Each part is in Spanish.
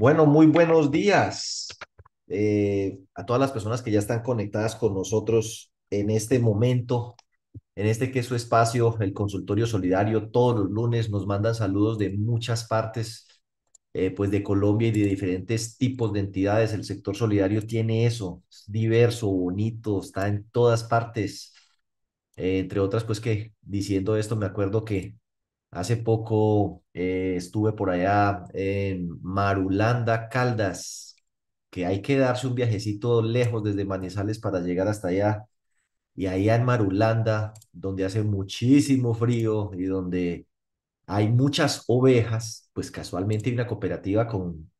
Bueno, muy buenos días eh, a todas las personas que ya están conectadas con nosotros en este momento, en este que es su espacio, el consultorio solidario, todos los lunes nos mandan saludos de muchas partes, eh, pues de Colombia y de diferentes tipos de entidades. El sector solidario tiene eso, es diverso, bonito, está en todas partes. Eh, entre otras, pues que diciendo esto, me acuerdo que Hace poco eh, estuve por allá en Marulanda, Caldas, que hay que darse un viajecito lejos desde Manizales para llegar hasta allá. Y allá en Marulanda, donde hace muchísimo frío y donde hay muchas ovejas, pues casualmente hay una cooperativa con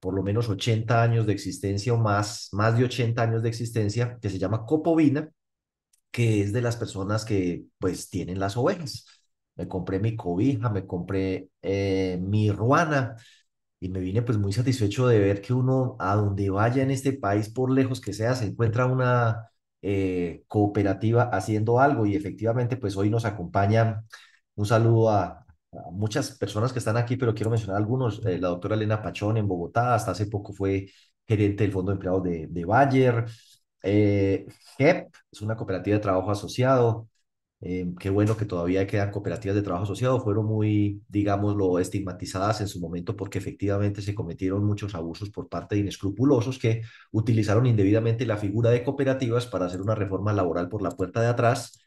por lo menos 80 años de existencia o más, más de 80 años de existencia, que se llama Copovina, que es de las personas que pues tienen las ovejas me compré mi cobija, me compré eh, mi ruana y me vine pues muy satisfecho de ver que uno a donde vaya en este país, por lejos que sea, se encuentra una eh, cooperativa haciendo algo y efectivamente pues hoy nos acompaña un saludo a, muchas personas que están aquí, pero quiero mencionar algunos. Eh, la doctora Elena Pachón en Bogotá, hasta hace poco fue gerente del Fondo de Empleados de, Bayer. Eh, e es una cooperativa de trabajo asociado. Em, qué bueno que todavía quedan cooperativas de trabajo asociado, fueron muy, digámoslo, estigmatizadas en su momento porque efectivamente se cometieron muchos abusos por parte de inescrupulosos que utilizaron indebidamente la figura de cooperativas para hacer una reforma laboral por la puerta de atrás,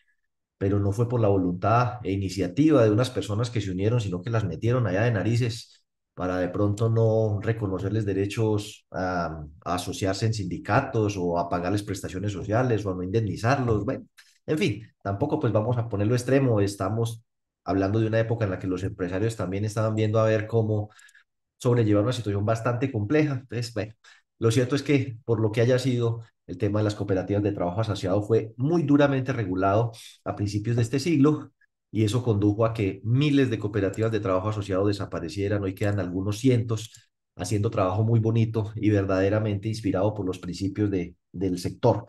pero no fue por la voluntad e iniciativa de unas personas que se unieron, sino que las metieron allá de narices para de pronto no reconocerles derechos a, asociarse en sindicatos o a pagarles prestaciones sociales o a no indemnizarlos. Bueno, en fin, tampoco pues vamos a ponerlo extremo, estamos hablando de una época en la que los empresarios también estaban viendo a ver cómo sobrellevar una situación bastante compleja. Entonces, bueno, lo cierto es que por lo que haya sido, el tema de las cooperativas de trabajo asociado fue muy duramente regulado a principios de este siglo y eso condujo a que miles de cooperativas de trabajo asociado desaparecieran, hoy quedan algunos cientos haciendo trabajo muy bonito y verdaderamente inspirado por los principios de, del sector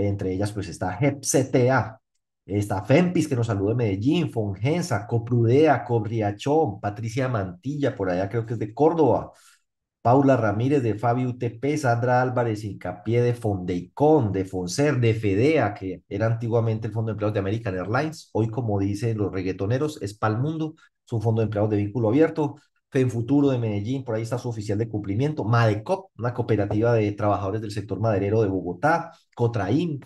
entre ellas pues está GEPCTA, está FEMPIS que nos saluda de Medellín, FONGENSA, COPRUDEA, Cobriachón, Patricia Mantilla, por allá creo que es de Córdoba, Paula Ramírez de Fabio UTP, Sandra Álvarez Incapié de Fondeicón, de Fonser, de Fedea, que era antiguamente el Fondo de Empleados de American Airlines, hoy como dicen los reggaetoneros, es Palmundo, es un fondo de empleados de vínculo abierto, Futuro de Medellín, por ahí está su oficial de cumplimiento, MADECOP, una cooperativa de trabajadores del sector maderero de Bogotá, Cotraín,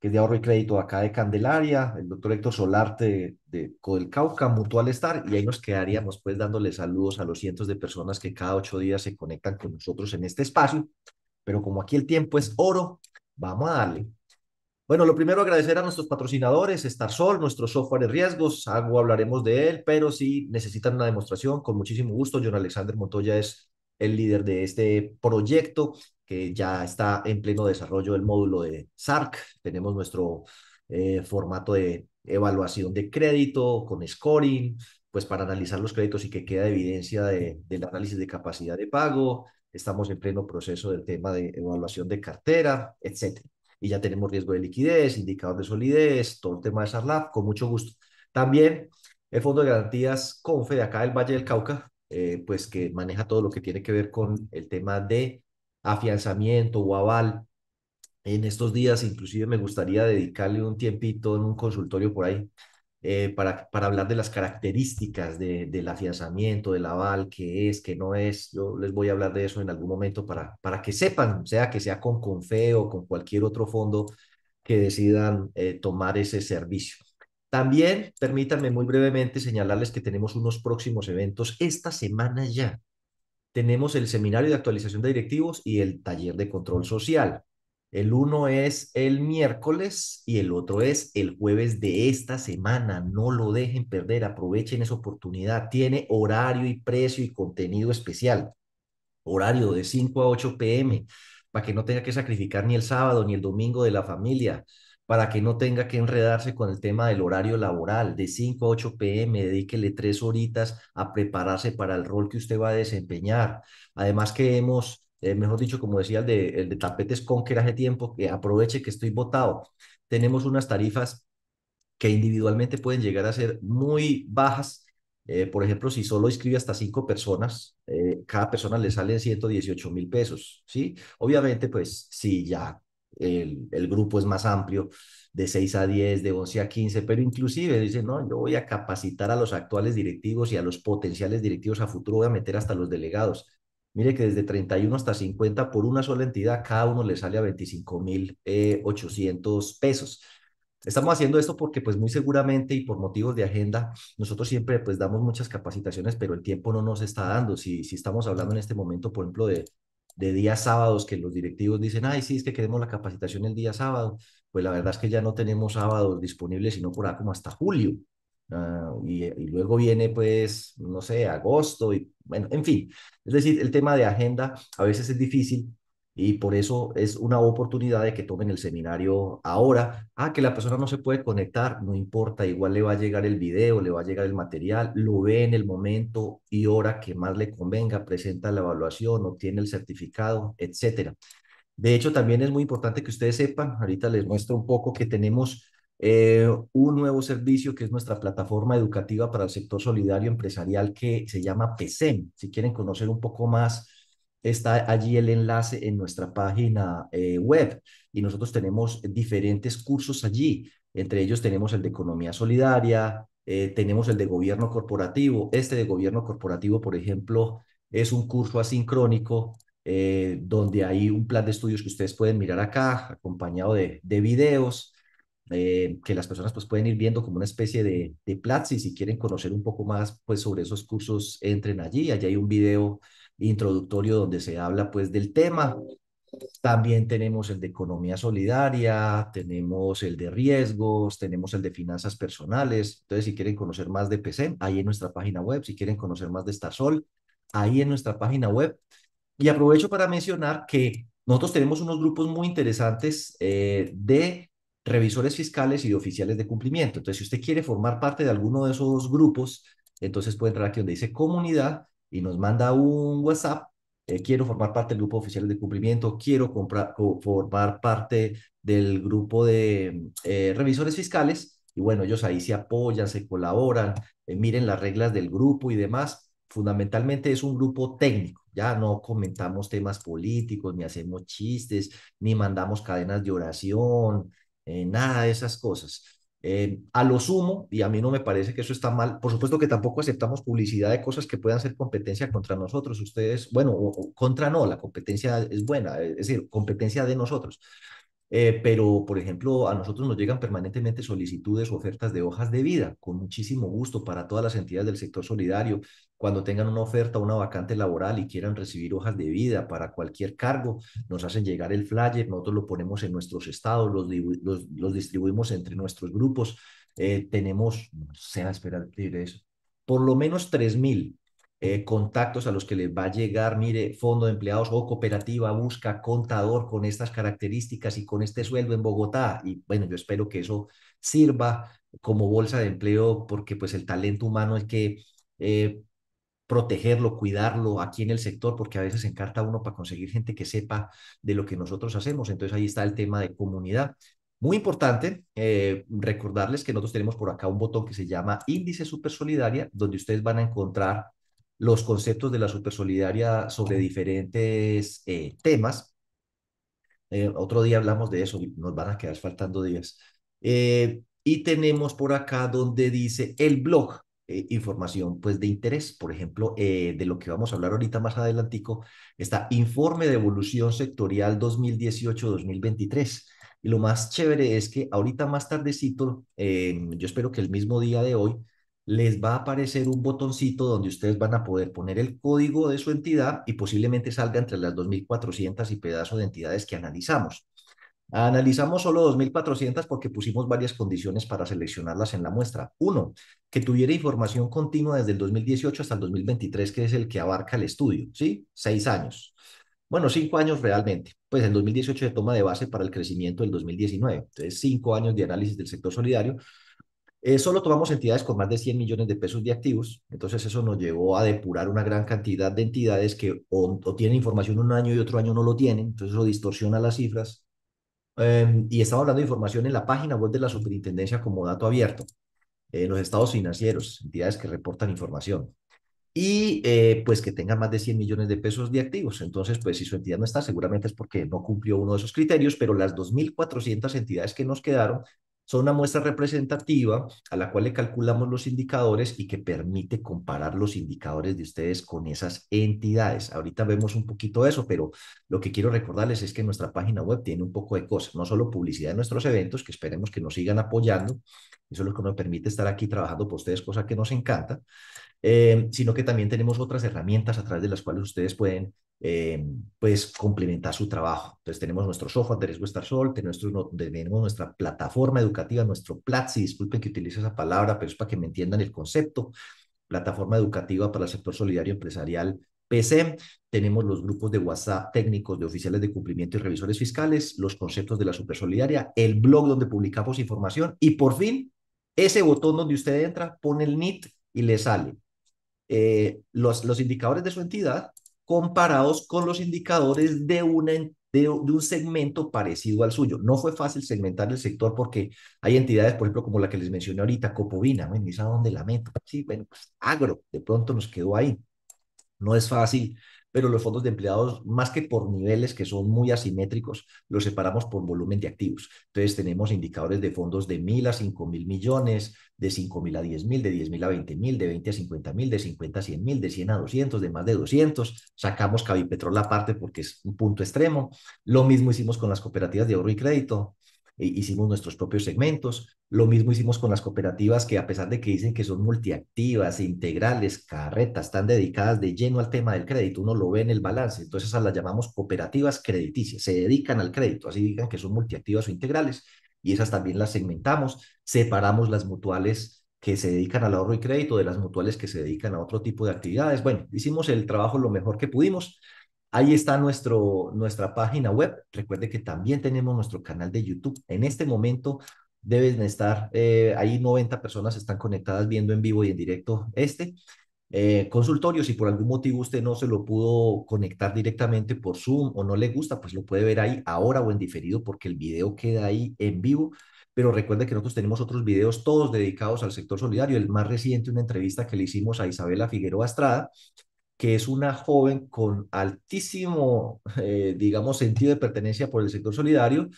que es de ahorro y crédito acá de Candelaria, el doctor Héctor Solarte de, Codel Cauca, Mutual Star, y ahí nos quedaríamos pues dándole saludos a los cientos de personas que cada ocho días se conectan con nosotros en este espacio, pero como aquí el tiempo es oro, vamos a darle. Bueno, lo primero agradecer a nuestros patrocinadores, StarSol, nuestro software de riesgos, algo hablaremos de él, pero si necesitan una demostración, con muchísimo gusto, John Alexander Montoya es el líder de este proyecto eh, ya está en pleno desarrollo el módulo de SARC. Tenemos nuestro eh, formato de evaluación de crédito con scoring, pues para analizar los créditos y que queda evidencia del análisis de capacidad de pago. Estamos en pleno proceso del tema de evaluación de cartera, etcétera. Y ya tenemos riesgo de liquidez, indicador de solidez, todo el tema de SARLAB, con mucho gusto. También el Fondo de Garantías CONFE de acá del Valle del Cauca, eh, pues que maneja todo lo que tiene que ver con el tema de afianzamiento o aval. En estos días inclusive me gustaría dedicarle un tiempito en un consultorio por ahí eh, para, para hablar de las características de, del afianzamiento, del aval, qué es, qué no es. Yo les voy a hablar de eso en algún momento para, para que sepan, sea que sea con CONFE o con cualquier otro fondo que decidan eh, tomar ese servicio. También permítanme muy brevemente señalarles que tenemos unos próximos eventos esta semana ya tenemos el seminario de actualización de directivos y el taller de control social. El uno es el miércoles y el otro es el jueves de esta semana. No lo dejen perder, aprovechen esa oportunidad. Tiene horario y precio y contenido especial. Horario de 5 a 8 pm para que no tenga que sacrificar ni el sábado ni el domingo de la familia para que no tenga que enredarse con el tema del horario laboral, de 5 a 8 pm, dedíquele tres horitas a prepararse para el rol que usted va a desempeñar. Además que hemos, eh, mejor dicho, como decía el de, tapetes de tapetes era hace tiempo, que eh, aproveche que estoy votado. Tenemos unas tarifas que individualmente pueden llegar a ser muy bajas. Eh, por ejemplo, si solo inscribe hasta cinco personas, cada persona le salen 118 mil pesos, ¿sí? Obviamente, pues, si ya el, grupo es más amplio, de 6 a 10, de 11 a 15, pero inclusive dice, no, yo voy a capacitar a los actuales directivos y a los potenciales directivos a futuro, voy a meter hasta los delegados. Mire que desde 31 hasta 50 por una sola entidad, cada uno le sale a 25.800 eh, pesos. Estamos haciendo esto porque pues muy seguramente y por motivos de agenda, nosotros siempre pues damos muchas capacitaciones, pero el tiempo no nos está dando. Si, si estamos hablando en este momento, por ejemplo, de de días sábados que los directivos dicen, ay, sí, es que queremos la capacitación el día sábado, pues la verdad es que ya no tenemos sábados disponibles, sino por ahí como hasta julio. Ah, y, y, luego viene, pues, no sé, agosto, y bueno, en fin. Es decir, el tema de agenda a veces es difícil y por eso es una oportunidad de que tomen el seminario ahora. Ah, que la persona no se puede conectar, no importa, igual le va a llegar el video, le va a llegar el material, lo ve en el momento y hora que más le convenga, presenta la evaluación, obtiene el certificado, etcétera. De hecho, también es muy importante que ustedes sepan, ahorita les muestro un poco que tenemos eh, un nuevo servicio que es nuestra plataforma educativa para el sector solidario empresarial que se llama PESEM. Si quieren conocer un poco más está allí el enlace en nuestra página eh, web y nosotros tenemos diferentes cursos allí. Entre ellos tenemos el de economía solidaria, eh, tenemos el de gobierno corporativo. Este de gobierno corporativo, por ejemplo, es un curso asincrónico eh, donde hay un plan de estudios que ustedes pueden mirar acá, acompañado de, de videos. que las personas pues pueden ir viendo como una especie de, de y si quieren conocer un poco más pues sobre esos cursos, entren allí, allí hay un video introductorio donde se habla pues del tema. También tenemos el de economía solidaria, tenemos el de riesgos, tenemos el de finanzas personales. Entonces, si quieren conocer más de PCM, ahí en nuestra página web, si quieren conocer más de Starsol, ahí en nuestra página web. Y aprovecho para mencionar que nosotros tenemos unos grupos muy interesantes eh, de revisores fiscales y de oficiales de cumplimiento. Entonces, si usted quiere formar parte de alguno de esos grupos, entonces puede entrar aquí donde dice comunidad y nos manda un WhatsApp, eh, quiero formar parte del grupo oficial de cumplimiento, quiero comprar, formar parte del grupo de eh, revisores fiscales, y bueno, ellos ahí se apoyan, se colaboran, eh, miren las reglas del grupo y demás. Fundamentalmente es un grupo técnico, ya no comentamos temas políticos, ni hacemos chistes, ni mandamos cadenas de oración, nada de esas cosas. Eh, a lo sumo, y a mí no me parece que eso está mal, por supuesto que tampoco aceptamos publicidad de cosas que puedan ser competencia contra nosotros, ustedes, bueno, contra no, la competencia es buena, es decir, competencia de nosotros. Eh, pero, por ejemplo, a nosotros nos llegan permanentemente solicitudes o ofertas de hojas de vida, con muchísimo gusto para todas las entidades del sector solidario. Cuando tengan una oferta, una vacante laboral y quieran recibir hojas de vida para cualquier cargo, nos hacen llegar el flyer, nosotros lo ponemos en nuestros estados, los, distribuimos entre nuestros grupos. Eh, tenemos, sea, esperar, decir eso, por lo menos 3.000 eh, contactos a los que les va a llegar, mire, fondo de empleados o cooperativa busca contador con estas características y con este sueldo en Bogotá. Y bueno, yo espero que eso sirva como bolsa de empleo porque pues el talento humano es que... Eh, protegerlo, cuidarlo aquí en el sector, porque a veces encarta uno para conseguir gente que sepa de lo que nosotros hacemos. Entonces ahí está el tema de comunidad. Muy importante eh, recordarles que nosotros tenemos por acá un botón que se llama Índice supersolidaria, Solidaria, donde ustedes van a encontrar los conceptos de la supersolidaria sobre diferentes eh, temas. Eh, otro día hablamos de eso, nos van a quedar faltando días. Eh, y tenemos por acá donde dice el blog, información pues de interés, por ejemplo, de lo que vamos a hablar ahorita más adelantico, está Informe de Evolución Sectorial 2018-2023. Y lo más chévere es que ahorita más tardecito, yo espero que el mismo día de hoy, les va a aparecer un botoncito donde ustedes van a poder poner el código de su entidad y posiblemente salga entre las 2.400 y pedazo de entidades que analizamos. Analizamos solo 2.400 porque pusimos varias condiciones para seleccionarlas en la muestra. Uno, que tuviera información continua desde el 2018 hasta el 2023, que es el que abarca el estudio, ¿sí? Seis años. Bueno, cinco años realmente. Pues el 2018 se toma de base para el crecimiento del 2019. Entonces, cinco años de análisis del sector solidario eh, solo tomamos entidades con más de 100 millones de pesos de activos, entonces eso nos llevó a depurar una gran cantidad de entidades que o, tienen información un año y otro año no lo tienen, entonces eso distorsiona las cifras. Em, y estamos hablando de información en la página web de la superintendencia como dato abierto, eh, en los estados financieros, entidades que reportan información. Y eh, pues que tengan más de 100 millones de pesos de activos. Entonces, pues si su entidad no está, seguramente es porque no cumplió uno de esos criterios, pero las 2.400 entidades que nos quedaron son una muestra representativa a la cual le calculamos los indicadores y que permite comparar los indicadores de ustedes con esas entidades. Ahorita vemos un poquito de eso, pero lo que quiero recordarles es que nuestra página web tiene un poco de cosas, no solo publicidad de nuestros eventos, que esperemos que nos sigan apoyando, eso es lo que nos permite estar aquí trabajando por ustedes, cosa que nos encanta, eh, sino que también tenemos otras herramientas a través de las cuales ustedes pueden eh, pues complementar su trabajo. Entonces tenemos nuestro software de riesgo estar sol, tenemos, tenemos nuestra plataforma educativa, nuestro Platzi, disculpen que utilice esa palabra, pero es para que me entiendan el concepto, plataforma educativa para el sector solidario empresarial PC, tenemos los grupos de WhatsApp técnicos de oficiales de cumplimiento y revisores fiscales, los conceptos de la supersolidaria, el blog donde publicamos información y por fin ese botón donde usted entra, pone el NIT y le sale eh, los, los indicadores de su entidad comparados con los indicadores de, un segmento parecido al suyo. No fue fácil segmentar el sector porque hay entidades, por ejemplo, como la que les mencioné ahorita, Copovina, bueno, ¿y a dónde la meto? Sí, bueno, pues agro, de pronto nos quedó ahí. No es fácil pero los fondos de empleados, más que por niveles que son muy asimétricos, los separamos por volumen de activos. Entonces tenemos indicadores de fondos de 1.000 a 5.000 millones, de 5.000 a 10.000, de 10.000 a 20.000, de 20 a 50.000, de 50 a 100.000, de 100 a 200, de más de 200. Sacamos Cabipetrol aparte porque es un punto extremo. Lo mismo hicimos con las cooperativas de ahorro y crédito. Eh, hicimos nuestros propios segmentos. Lo mismo hicimos con las cooperativas que a pesar de que dicen que son multiactivas, integrales, carretas, están dedicadas de lleno al tema del crédito, uno lo ve en el balance. Entonces esas las llamamos cooperativas crediticias, se dedican al crédito, así digan que son multiactivas o integrales. Y esas también las segmentamos, separamos las mutuales que se dedican al ahorro y crédito de las mutuales que se dedican a otro tipo de actividades. Bueno, hicimos el trabajo lo mejor que pudimos. Ahí está nuestro, nuestra página web. Recuerde que también tenemos nuestro canal de YouTube. En este momento deben estar, eh, ahí 90 personas están conectadas viendo en vivo y en directo este eh, consultorio. Si por algún motivo usted no se lo pudo conectar directamente por Zoom o no le gusta, pues lo puede ver ahí ahora o en diferido porque el video queda ahí en vivo. Pero recuerde que nosotros tenemos otros videos todos dedicados al sector solidario. El más reciente, una entrevista que le hicimos a Isabela Figueroa Estrada, que es una joven con altísimo, eh, digamos, sentido de pertenencia por el sector solidario,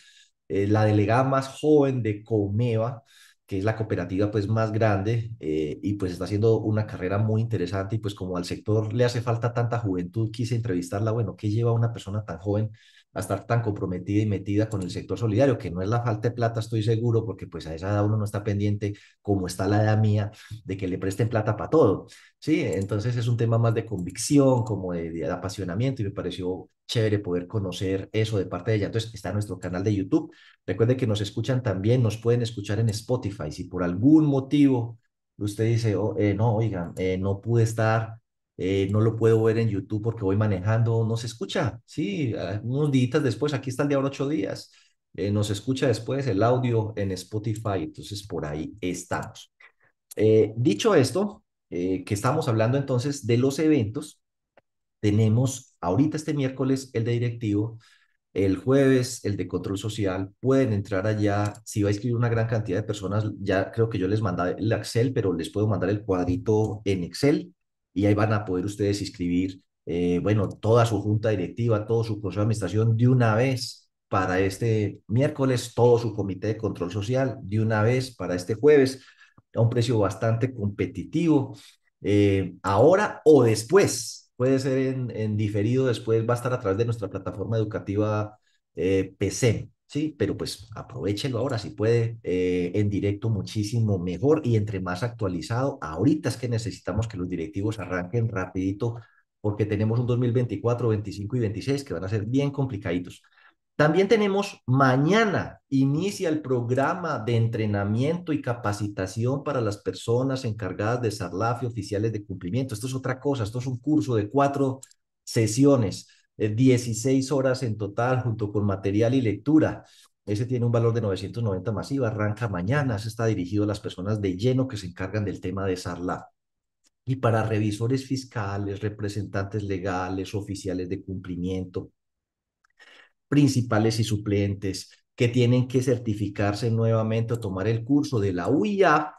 eh, la delegada más joven de Comeva, que es la cooperativa pues más grande eh, y pues está haciendo una carrera muy interesante y pues como al sector le hace falta tanta juventud, quise entrevistarla, bueno, ¿qué lleva una persona tan joven a estar tan comprometida y metida con el sector solidario, que no es la falta de plata, estoy seguro, porque pues a esa edad uno no está pendiente, como está la edad mía, de que le presten plata para todo, ¿sí? Entonces es un tema más de convicción, como de, apasionamiento, y me pareció chévere poder conocer eso de parte de ella. Entonces está nuestro canal de YouTube. Recuerde que nos escuchan también, nos pueden escuchar en Spotify. Si por algún motivo usted dice, oh, eh, no, oigan, eh, no pude estar eh, no lo puedo ver en YouTube porque voy manejando, no se escucha, sí, ah, unos días después, aquí está el ahora ocho días, eh, nos escucha después el audio en Spotify, entonces por ahí estamos. Eh, dicho esto, que estamos hablando entonces de los eventos, tenemos ahorita este miércoles el de directivo, el jueves el de control social, pueden entrar allá, si va a escribir una gran cantidad de personas, ya creo que yo les mandé el Excel, pero les puedo mandar el cuadrito en Excel y ahí van a poder ustedes inscribir, eh, bueno, toda su junta directiva, todo su consejo de administración de una vez para este miércoles, todo su comité de control social de una vez para este jueves, a un precio bastante competitivo. Eh, ahora o después, puede ser en, diferido, después va a estar a través de nuestra plataforma educativa eh, PC. ¿sí? Pero pues aprovechelo ahora si puede, eh, en directo muchísimo mejor y entre más actualizado. Ahorita es que necesitamos que los directivos arranquen rapidito porque tenemos un 2024, 25 y 26 que van a ser bien complicaditos. También tenemos mañana, inicia el programa de entrenamiento y capacitación para las personas encargadas de SARLAF y oficiales de cumplimiento. Esto es otra cosa, esto es un curso de cuatro sesiones 16 eh, horas en total junto con material y lectura. Ese tiene un valor de 990 masiva, arranca mañana, se está dirigido a las personas de lleno que se encargan del tema de SARLA Y para revisores fiscales, representantes legales, oficiales de cumplimiento, principales y suplentes que tienen que certificarse nuevamente o tomar el curso de la UIA,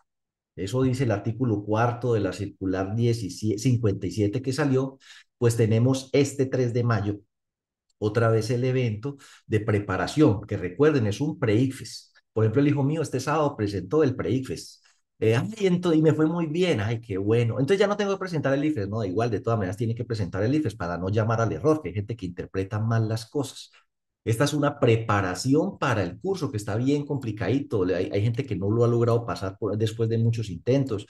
eso dice el artículo cuarto de la circular 57 que salió, pues tenemos este 3 de mayo otra vez el evento de preparación, que recuerden, es un pre Por ejemplo, el hijo mío este sábado presentó el pre ifes Eh, y me fue muy bien, ay, qué bueno. Entonces ya no tengo que presentar el IFES, no, igual, de todas maneras tiene que presentar el IFES para no llamar al error, que hay gente que interpreta mal las cosas. Esta es una preparación para el curso que está bien complicadito. Hay, gente que no lo ha logrado pasar después de muchos intentos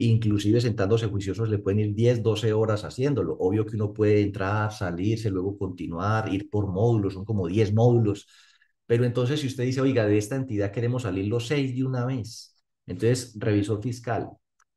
inclusive sentándose juiciosos le pueden ir 10, 12 horas haciéndolo. Obvio que uno puede entrar, salirse, luego continuar, ir por módulos, son como 10 módulos. Pero entonces si usted dice, oiga, de esta entidad queremos salir los seis de una vez, entonces revisor fiscal,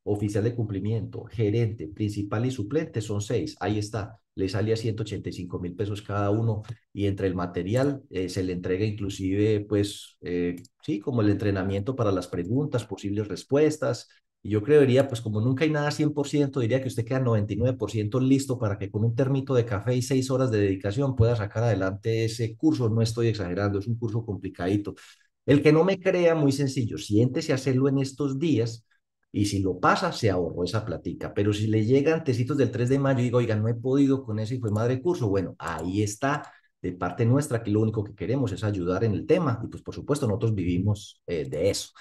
oficial de cumplimiento, gerente, principal y suplente, son seis ahí está. Le sale a 185 mil pesos cada uno y entre el material eh, se le entrega inclusive, pues, eh, sí, como el entrenamiento para las preguntas, posibles respuestas, y yo creería, pues como nunca hay nada 100%, diría que usted queda 99% listo para que con un termito de café y seis horas de dedicación pueda sacar adelante ese curso. No estoy exagerando, es un curso complicadito. El que no me crea, muy sencillo, siéntese a hacerlo en estos días y si lo pasa, se ahorró esa platica. Pero si le llegan tecitos del 3 de mayo y digo, oiga, no he podido con ese y fue madre curso, bueno, ahí está de parte nuestra, que lo único que queremos es ayudar en el tema y pues por supuesto nosotros vivimos eh, de eso.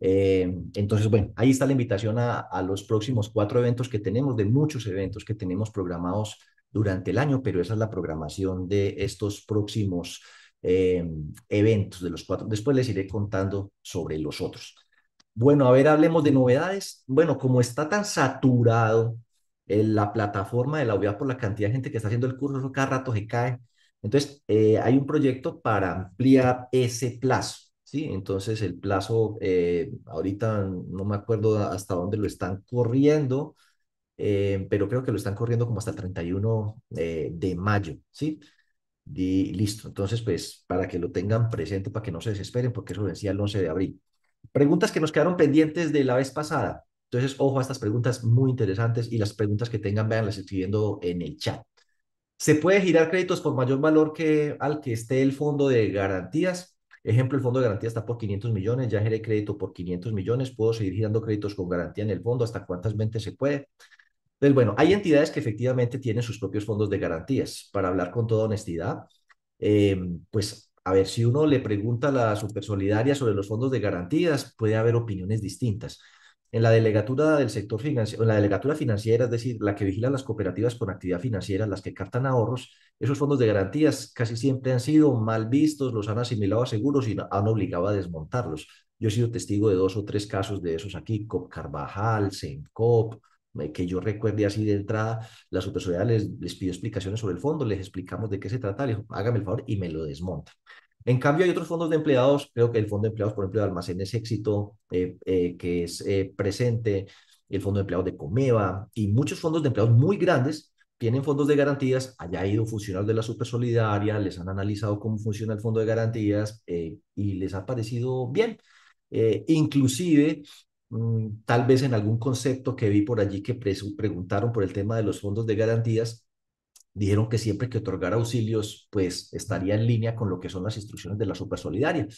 Eh, entonces, bueno, ahí está la invitación a, los próximos cuatro eventos que tenemos, de muchos eventos que tenemos programados durante el año, pero esa es la programación de estos próximos eh, eventos de los cuatro. Después les iré contando sobre los otros. Bueno, a ver, hablemos de novedades. Bueno, como está tan saturado eh, la plataforma de la UBA por la cantidad de gente que está haciendo el curso, cada rato se cae. Entonces, hay un proyecto para ampliar ese plazo. Entonces el plazo, eh, ahorita no me acuerdo hasta dónde lo están corriendo, eh, pero creo que lo están corriendo como hasta el 31 eh, de mayo, ¿sí? Y listo, entonces pues para que lo tengan presente, para que no se desesperen, porque eso vencía el 11 de abril. Preguntas que nos quedaron pendientes de la vez pasada. Entonces, ojo a estas preguntas muy interesantes y las preguntas que tengan, vean, las estoy viendo en el chat. ¿Se puede girar créditos por mayor valor que al que esté el fondo de garantías? Ejemplo, el fondo de garantía está por 500 millones, ya generé crédito por 500 millones, puedo seguir girando créditos con garantía en el fondo hasta cuántas veces se puede. Entonces, bueno, hay entidades que efectivamente tienen sus propios fondos de garantías. Para hablar con toda honestidad, em, pues a ver, si uno le pregunta a la supersolidaria sobre los fondos de garantías, puede haber opiniones distintas. En la delegatura del sector financiero, en la delegatura financiera, es decir, la que vigila las cooperativas con actividad financiera, las que captan ahorros, esos fondos de garantías casi siempre han sido mal vistos, los han asimilado a seguros y han obligado a desmontarlos. Yo he sido testigo de dos o tres casos de esos aquí, COP Carvajal, CENCOP, eh, que yo recuerde así de entrada, la superiores les, les pidió explicaciones sobre el fondo, les explicamos de qué se trata, les dijo, hágame el favor y me lo desmonta. En cambio, hay otros fondos de empleados, creo que el fondo de empleados, por ejemplo, de Almacenes Éxito, eh, eh, que es presente, el fondo de empleados de Comeva y muchos fondos de empleados muy grandes tienen fondos de garantías, haya ido funcional de la Supersolidaria, les han analizado cómo funciona el fondo de garantías eh, y les ha parecido bien. Eh, inclusive, mm, tal vez en algún concepto que vi por allí que preguntaron por el tema de los fondos de garantías, dijeron que siempre que otorgar auxilios, pues estaría en línea con lo que son las instrucciones de la Supersolidaria.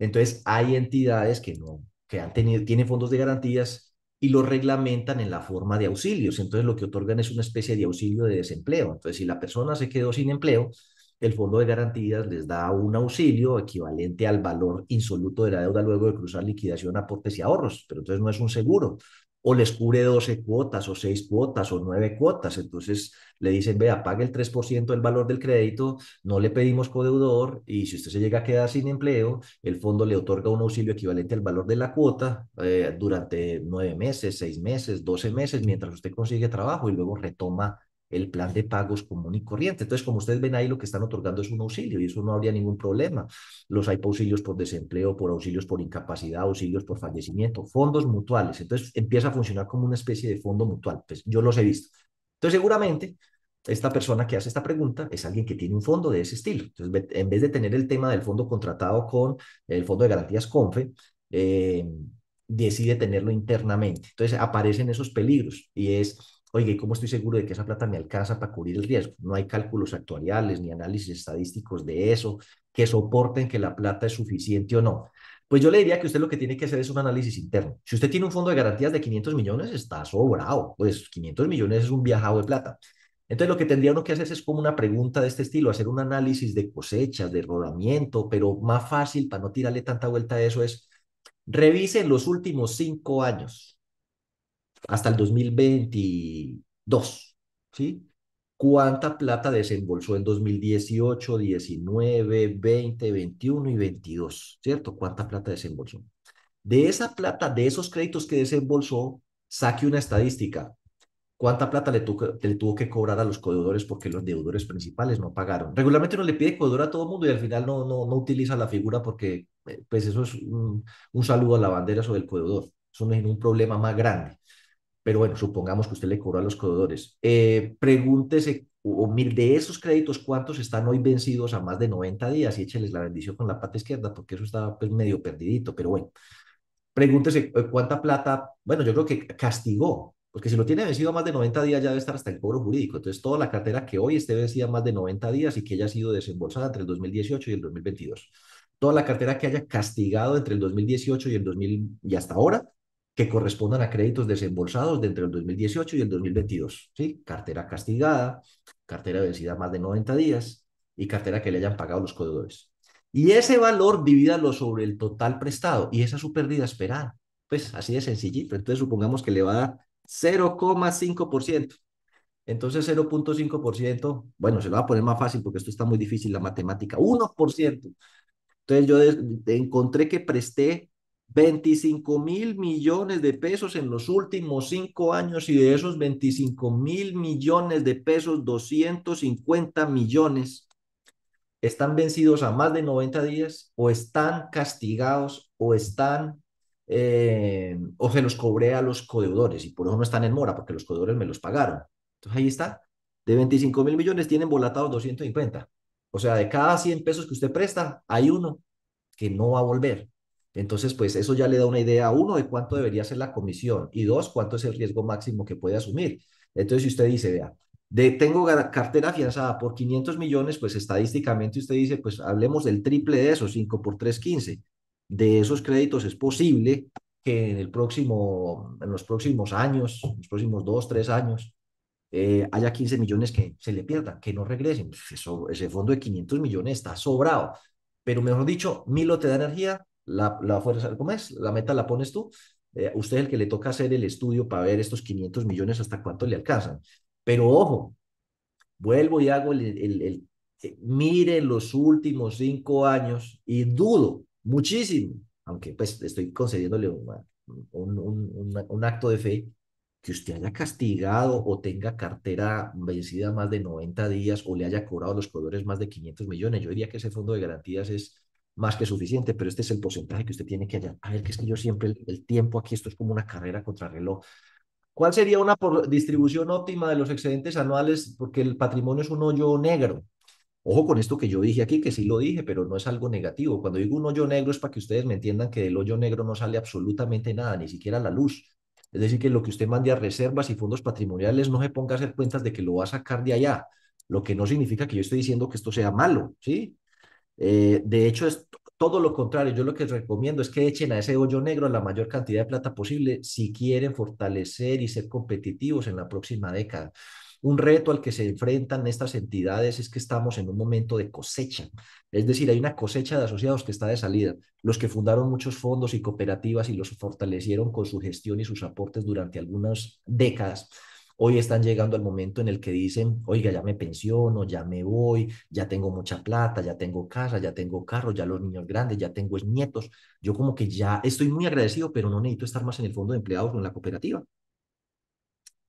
Entonces, hay entidades que no que han tenido, tienen fondos de garantías y lo reglamentan en la forma de auxilios. Entonces lo que otorgan es una especie de auxilio de desempleo. Entonces si la persona se quedó sin empleo, el Fondo de Garantías les da un auxilio equivalente al valor insoluto de la deuda luego de cruzar liquidación, aportes y ahorros, pero entonces no es un seguro, o les cubre 12 cuotas o 6 cuotas o 9 cuotas. Entonces le dicen, vea, pague el 3% del valor del crédito, no le pedimos codeudor y si usted se llega a quedar sin empleo, el fondo le otorga un auxilio equivalente al valor de la cuota eh, durante 9 meses, 6 meses, 12 meses, mientras usted consigue trabajo y luego retoma el plan de pagos común y corriente. Entonces, como ustedes ven ahí, lo que están otorgando es un auxilio y eso no habría ningún problema. Los hay auxilios por desempleo, por auxilios por incapacidad, auxilios por fallecimiento, fondos mutuales. Entonces, empieza a funcionar como una especie de fondo mutual. Pues yo los he visto. Entonces, seguramente esta persona que hace esta pregunta es alguien que tiene un fondo de ese estilo. Entonces, en vez de tener el tema del fondo contratado con el fondo de garantías CONFE, eh, decide tenerlo internamente. Entonces, aparecen esos peligros y es oye, ¿cómo estoy seguro de que esa plata me alcanza para cubrir el riesgo? No hay cálculos actuariales ni análisis estadísticos de eso que soporten que la plata es suficiente o no. Pues yo le diría que usted lo que tiene que hacer es un análisis interno. Si usted tiene un fondo de garantías de 500 millones, está sobrado. Pues 500 millones es un viajado de plata. Entonces lo que tendría uno que hacer es como una pregunta de este estilo, hacer un análisis de cosechas, de rodamiento, pero más fácil para no tirarle tanta vuelta a eso es, revise los últimos cinco años hasta el 2022, ¿sí? ¿Cuánta plata desembolsó en 2018, 19, 20, 21 y 22, ¿cierto? ¿Cuánta plata desembolsó? De esa plata, de esos créditos que desembolsó, saque una estadística. ¿Cuánta plata le, tuvo que cobrar a los codeudores porque los deudores principales no pagaron? Regularmente uno le pide codeudor a todo el mundo y al final no, no, no utiliza la figura porque eh, pues eso es un, saludo a la bandera sobre el codeudor. Eso no es un problema más grande. Pero bueno, supongamos que usted le cobró a los codadores. Eh, pregúntese, de esos créditos, ¿cuántos están hoy vencidos a más de 90 días? Y écheles la bendición con la pata izquierda, porque eso está pues, medio perdidito, pero bueno. Pregúntese eh, cuánta plata, bueno, yo creo que castigó, porque si lo tiene vencido a más de 90 días ya debe estar hasta el cobro jurídico. Entonces, toda la cartera que hoy esté vencida a más de 90 días y que haya sido desembolsada entre el 2018 y el 2022 toda la cartera que haya castigado entre el 2018 y el 2000 y hasta ahora que correspondan a créditos desembolsados de entre el 2018 y el 2022. ¿sí? Cartera castigada, cartera vencida más de 90 días y cartera que le hayan pagado los codedores. Y ese valor divídalo sobre el total prestado y esa es su pérdida esperada. Pues así de sencillito. Entonces supongamos que le va a dar 0,5%. Entonces 0.5%, bueno, se lo va a poner más fácil porque esto está muy difícil la matemática, 1%. Entonces yo encontré que presté 25 mil millones de pesos en los últimos cinco años y de esos 25 mil millones de pesos, 250 millones están vencidos a más de 90 días o están castigados o están eh, o se los cobré a los codeudores y por eso no están en mora porque los codeudores me los pagaron. Entonces ahí está. De 25 mil millones tienen volatados 250. O sea, de cada 100 pesos que usted presta, hay uno que no va a volver. Entonces, pues eso ya le da una idea, uno, de cuánto debería ser la comisión y dos, cuánto es el riesgo máximo que puede asumir. Entonces, si usted dice, vea, de, tengo cartera afianzada por 500 millones, pues estadísticamente usted dice, pues hablemos del triple de esos, 5 por 3, 15. De esos créditos es posible que en, el próximo, en los próximos años, los próximos dos tres años, eh, haya 15 millones que se le pierdan, que no regresen. Pues, eso, ese fondo de 500 millones está sobrado. Pero mejor dicho, Milo te da energía, la, fuerza, ¿cómo es? La meta la pones tú. Eh, usted es el que le toca hacer el estudio para ver estos 500 millones hasta cuánto le alcanzan. Pero ojo, vuelvo y hago el, el, eh, mire los últimos cinco años y dudo muchísimo, aunque pues estoy concediéndole un, acto de fe, que usted haya castigado o tenga cartera vencida más de 90 días o le haya cobrado los colores más de 500 millones. Yo diría que ese fondo de garantías es más que suficiente, pero este es el porcentaje que usted tiene que hallar. A ver, que es que yo siempre, el, tiempo aquí, esto es como una carrera contra reloj. ¿Cuál sería una distribución óptima de los excedentes anuales? Porque el patrimonio es un hoyo negro. Ojo con esto que yo dije aquí, que sí lo dije, pero no es algo negativo. Cuando digo un hoyo negro es para que ustedes me entiendan que del hoyo negro no sale absolutamente nada, ni siquiera la luz. Es decir, que lo que usted mande a reservas y fondos patrimoniales no se ponga a hacer cuentas de que lo va a sacar de allá, lo que no significa que yo esté diciendo que esto sea malo, ¿sí? Eh, de hecho, es todo lo contrario. Yo lo que recomiendo es que echen a ese hoyo negro la mayor cantidad de plata posible si quieren fortalecer y ser competitivos en la próxima década. Un reto al que se enfrentan estas entidades es que estamos en un momento de cosecha, es decir, hay una cosecha de asociados que está de salida. Los que fundaron muchos fondos y cooperativas y los fortalecieron con su gestión y sus aportes durante algunas décadas Hoy están llegando al momento en el que dicen, oiga, ya me pensiono, ya me voy, ya tengo mucha plata, ya tengo casa, ya tengo carro, ya los niños grandes, ya tengo nietos. Yo como que ya estoy muy agradecido, pero no necesito estar más en el fondo de empleados o en la cooperativa.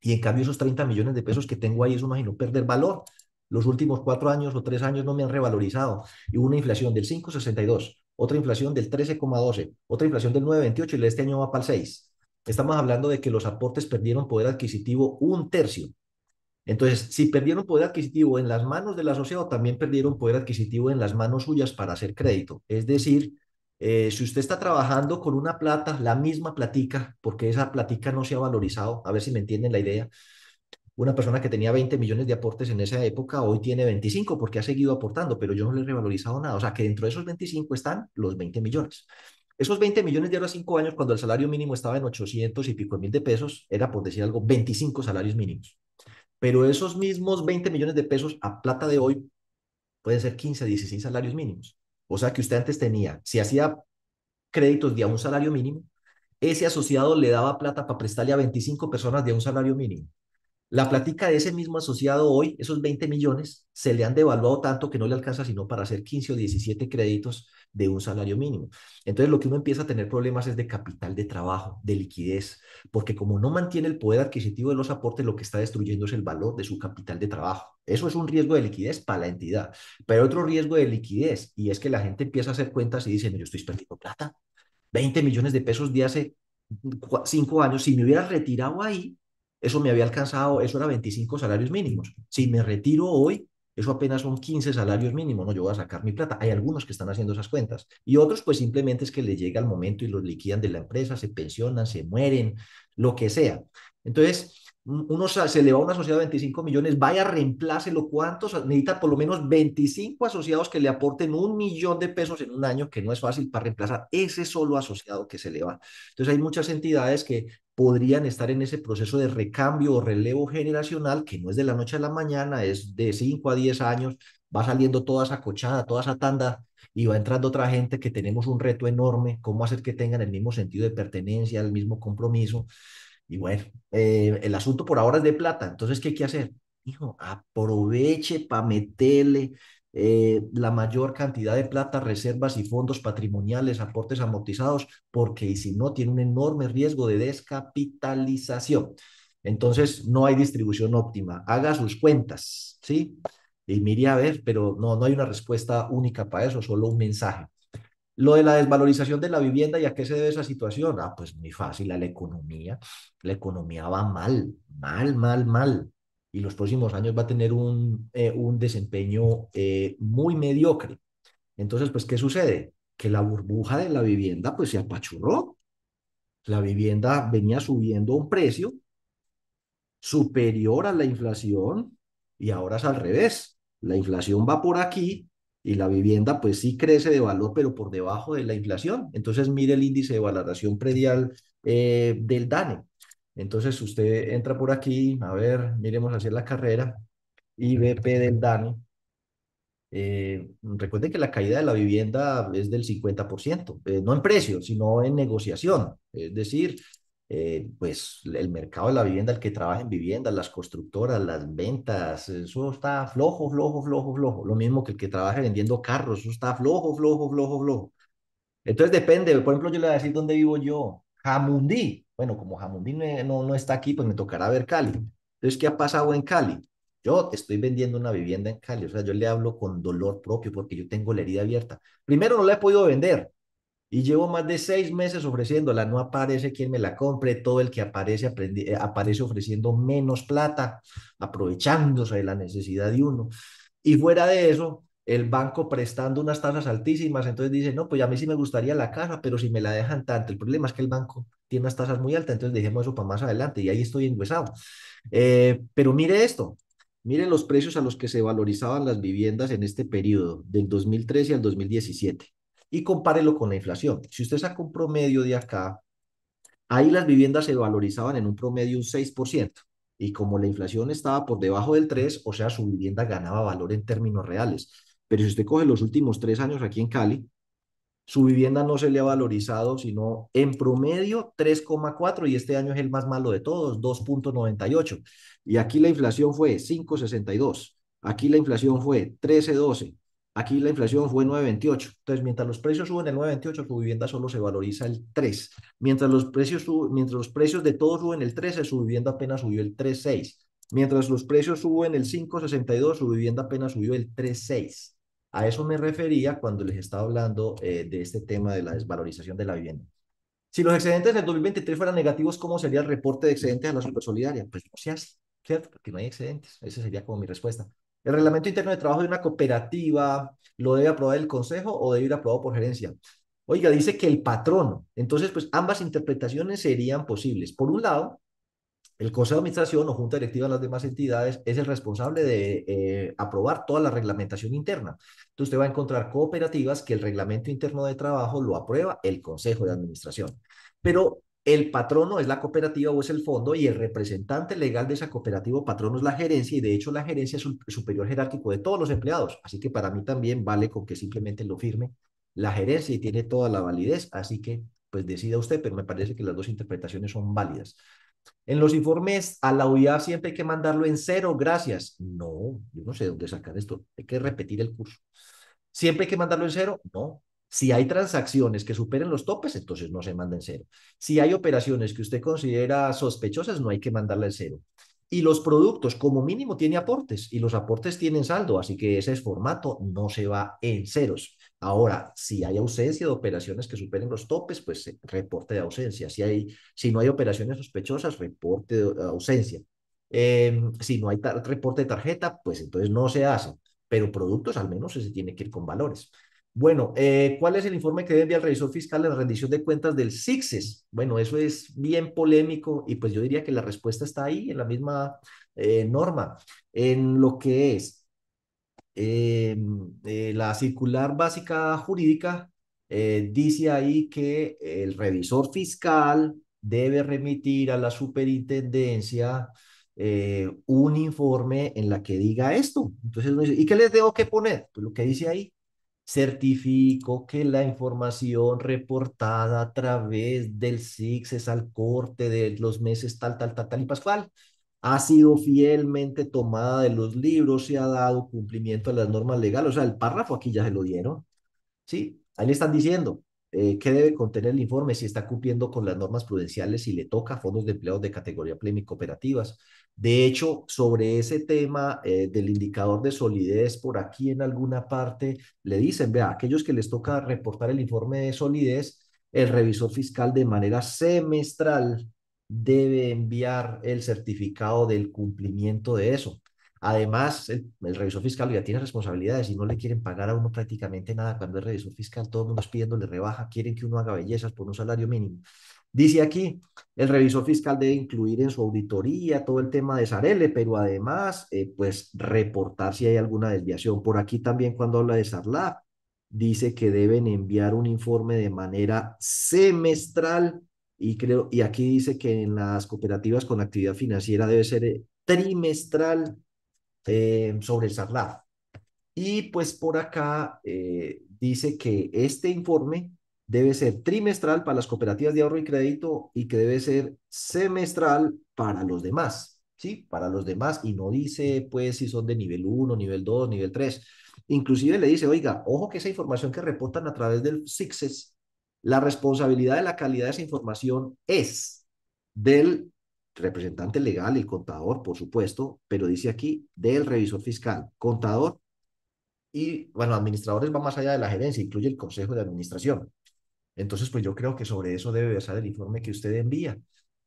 Y en cambio esos 30 millones de pesos que tengo ahí, eso imagino perder valor. Los últimos cuatro años o tres años no me han revalorizado. Y hubo una inflación del 5,62, otra inflación del 13,12, otra inflación del 9,28 y este año va para el 6 estamos hablando de que los aportes perdieron poder adquisitivo un tercio. Entonces, si perdieron poder adquisitivo en las manos del asociado, también perdieron poder adquisitivo en las manos suyas para hacer crédito. Es decir, eh, si usted está trabajando con una plata, la misma platica, porque esa platica no se ha valorizado, a ver si me entienden la idea. Una persona que tenía 20 millones de aportes en esa época, hoy tiene 25 porque ha seguido aportando, pero yo no le he revalorizado nada. O sea que dentro de esos 25 están los 20 millones. Esos 20 millones de euros cinco años, cuando el salario mínimo estaba en 800 y pico mil de pesos, era, por decir algo, 25 salarios mínimos. Pero esos mismos 20 millones de pesos a plata de hoy pueden ser 15, 16 salarios mínimos. O sea que usted antes tenía, si hacía créditos de un salario mínimo, ese asociado le daba plata para prestarle a 25 personas de un salario mínimo. La plática de ese mismo asociado hoy, esos 20 millones, se le han devaluado tanto que no le alcanza sino para hacer 15 o 17 créditos de un salario mínimo. Entonces lo que uno empieza a tener problemas es de capital de trabajo, de liquidez, porque como no mantiene el poder adquisitivo de los aportes, lo que está destruyendo es el valor de su capital de trabajo. Eso es un riesgo de liquidez para la entidad, pero otro riesgo de liquidez, y es que la gente empieza a hacer cuentas y dice, yo estoy perdiendo plata, 20 millones de pesos de hace cinco años, si me hubiera retirado ahí, eso me había alcanzado, eso era 25 salarios mínimos. Si me retiro hoy, eso apenas son 15 salarios mínimos, no, yo voy a sacar mi plata. Hay algunos que están haciendo esas cuentas y otros pues simplemente es que le llega el momento y los liquidan de la empresa, se pensionan, se mueren, lo que sea. Entonces, uno se le va a una sociedad de 25 millones, vaya, reemplácelo, ¿cuántos? Necesita por lo menos 25 asociados que le aporten un millón de pesos en un año, que no es fácil para reemplazar ese solo asociado que se le va. Entonces hay muchas entidades que podrían estar en ese proceso de recambio o relevo generacional, que no es de la noche a la mañana, es de 5 a 10 años, va saliendo toda esa cochada, toda esa tanda y va entrando otra gente que tenemos un reto enorme, cómo hacer que tengan el mismo sentido de pertenencia, el mismo compromiso. Y bueno, eh, el asunto por ahora es de plata. Entonces, ¿qué hay que hacer? Hijo, aproveche para meterle eh, la mayor cantidad de plata, reservas y fondos patrimoniales, aportes amortizados, porque si no, tiene un enorme riesgo de descapitalización. Entonces, no hay distribución óptima. Haga sus cuentas, ¿sí? Y mire a ver, pero no, no hay una respuesta única para eso, solo un mensaje. Lo de la desvalorización de la vivienda y a qué se debe esa situación. Ah, pues muy fácil, a la economía. La economía va mal, mal, mal, mal. Y los próximos años va a tener un, eh, un desempeño eh, muy mediocre. Entonces, pues, ¿qué sucede? Que la burbuja de la vivienda, pues, se apachurró. La vivienda venía subiendo un precio superior a la inflación y ahora es al revés. La inflación va por aquí y la vivienda pues sí crece de valor, pero por debajo de la inflación. Entonces mire el índice de valoración predial eh, del DANE. Entonces usted entra por aquí, a ver, miremos hacia la carrera, IBP del DANE. Eh, recuerde que la caída de la vivienda es del 50%, eh, no en precio, sino en negociación. Es decir, eh, pues el mercado de la vivienda, el que trabaja en vivienda, las constructoras, las ventas, eso está flojo, flojo, flojo, flojo. Lo mismo que el que trabaja vendiendo carros, eso está flojo, flojo, flojo, flojo. Entonces depende, por ejemplo, yo le voy a decir dónde vivo yo, Jamundí. Bueno, como Jamundí no, no, está aquí, pues me tocará ver Cali. Entonces, ¿qué ha pasado en Cali? Yo estoy vendiendo una vivienda en Cali, o sea, yo le hablo con dolor propio porque yo tengo la herida abierta. Primero, no la he podido vender, y llevo más de seis meses ofreciéndola, no aparece quien me la compre, todo el que aparece eh, aparece ofreciendo menos plata, aprovechándose de la necesidad de uno. Y fuera de eso, el banco prestando unas tasas altísimas, entonces dice, no, pues a mí sí me gustaría la casa, pero si me la dejan tanto, el problema es que el banco tiene unas tasas muy altas, entonces dejemos eso para más adelante y ahí estoy enguesado. Eh, pero mire esto, miren los precios a los que se valorizaban las viviendas en este periodo, del 2013 al 2017 y compárelo con la inflación. Si usted saca un promedio de acá, ahí las viviendas se valorizaban en un promedio un 6%. Y como la inflación estaba por debajo del 3, o sea, su vivienda ganaba valor en términos reales. Pero si usted coge los últimos tres años aquí en Cali, su vivienda no se le ha valorizado, sino en promedio 3,4 y este año es el más malo de todos, 2,98. Y aquí la inflación fue 5,62. Aquí la inflación fue 13,12. Aquí la inflación fue 9.28. Entonces, mientras los precios suben el 9.28, su vivienda solo se valoriza el 3. Mientras los precios, suben, mientras los precios de todos suben el 13, su vivienda apenas subió el 3.6. Mientras los precios suben el 5.62, su vivienda apenas subió el 3.6. A eso me refería cuando les estaba hablando eh, de este tema de la desvalorización de la vivienda. Si los excedentes del 2023 fueran negativos, ¿cómo sería el reporte de excedentes a la supersolidaria? Pues no se hace, ¿cierto? Porque no hay excedentes. Esa sería como mi respuesta. El reglamento interno de trabajo de una cooperativa lo debe aprobar el consejo o debe ir aprobado por gerencia. Oiga, dice que el patrón. Entonces, pues ambas interpretaciones serían posibles. Por un lado, el consejo de administración o junta directiva de las demás entidades es el responsable de eh, aprobar toda la reglamentación interna. Entonces, usted va a encontrar cooperativas que el reglamento interno de trabajo lo aprueba el consejo de administración. Pero el patrono es la cooperativa o es el fondo y el representante legal de esa cooperativa o patrono es la gerencia y de hecho la gerencia es superior jerárquico de todos los empleados. Así que para mí también vale con que simplemente lo firme la gerencia y tiene toda la validez. Así que pues decida usted, pero me parece que las dos interpretaciones son válidas. En los informes a la OIA siempre hay que mandarlo en cero, gracias. No, yo no sé dónde sacar esto. Hay que repetir el curso. ¿Siempre hay que mandarlo en cero? No, si hay transacciones que superen los topes, entonces no se manden en cero. Si hay operaciones que usted considera sospechosas, no hay que mandarla en cero. Y los productos, como mínimo, tiene aportes y los aportes tienen saldo, así que ese es formato no se va en ceros. Ahora, si hay ausencia de operaciones que superen los topes, pues eh, reporte de ausencia. Si, hay, si no hay operaciones sospechosas, reporte de ausencia. Em, si no hay reporte de tarjeta, pues entonces no se hace. Pero productos al menos se tiene que ir con valores. Bueno, eh, ¿cuál es el informe que debe enviar el revisor fiscal en la rendición de cuentas del CICSES? Bueno, eso es bien polémico y pues yo diría que la respuesta está ahí en la misma eh, norma, en lo que es eh, la circular básica jurídica, dice ahí que el revisor fiscal debe remitir a la superintendencia un informe en la que diga esto. Entonces, ¿y qué les tengo que poner? Pues lo que dice ahí certifico que la información reportada a través del CICS es al corte de los meses tal, tal, tal, y pascual. Ha sido fielmente tomada de los libros y ha dado cumplimiento a las normas legales. O sea, el párrafo aquí ya se lo dieron. ¿Sí? Ahí le están diciendo eh, qué debe contener el informe, si está cumpliendo con las normas prudenciales, y le toca fondos de empleados de categoría plena cooperativas, de hecho, sobre ese tema eh, del indicador de solidez, por aquí en alguna parte le dicen, vea, aquellos que les toca reportar el informe de solidez, el revisor fiscal de manera semestral debe enviar el certificado del cumplimiento de eso. Además, el, revisor fiscal ya tiene responsabilidades y no le quieren pagar a uno prácticamente nada. Cuando es revisor fiscal, todo el mundo es pidiéndole rebaja, quieren que uno haga bellezas por un salario mínimo. Dice aquí, el revisor fiscal debe incluir en su auditoría todo el tema de Sarele, pero además, eh, pues, reportar si hay alguna desviación. Por aquí también cuando habla de Sarlab, dice que deben enviar un informe de manera semestral y creo, y aquí dice que en las cooperativas con actividad financiera debe ser eh, trimestral eh, sobre sarla Y pues por acá dice que este informe debe ser trimestral para las cooperativas de ahorro y crédito y que debe ser semestral para los demás, ¿sí? Para los demás y no dice pues si son de nivel 1, nivel 2, nivel 3. Inclusive le dice, oiga, ojo que esa información que reportan a través del SIXES, la responsabilidad de la calidad de esa información es del representante legal, el contador, por supuesto, pero dice aquí del revisor fiscal, contador y, bueno, administradores va más allá de la gerencia, incluye el consejo de administración. Entonces, pues yo creo que sobre eso debe basar el informe que usted envía.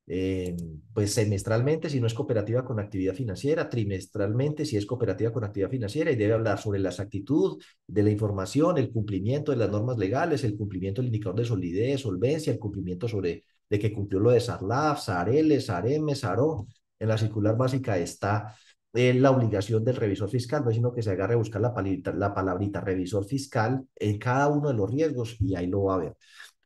Eh, pues semestralmente si no es cooperativa con actividad financiera, trimestralmente si es cooperativa con actividad financiera y debe hablar sobre la exactitud de la información, el cumplimiento de las normas legales, el cumplimiento del indicador de solidez, solvencia, el cumplimiento sobre de que cumplió lo de SARLAF, SARELE, SAREME, SARO. En la circular básica está eh, la obligación del revisor fiscal, no sino que se agarre a buscar la, la palabrita revisor fiscal en cada uno de los riesgos y ahí lo va a ver.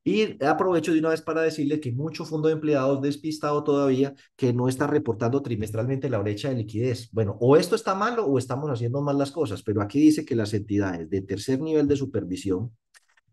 Y aprovecho de una vez para decirle que mucho fondo de empleados despistado todavía que no está reportando trimestralmente la brecha de liquidez. Bueno, o esto está malo o estamos haciendo mal las cosas, pero aquí dice que las entidades de tercer nivel de supervisión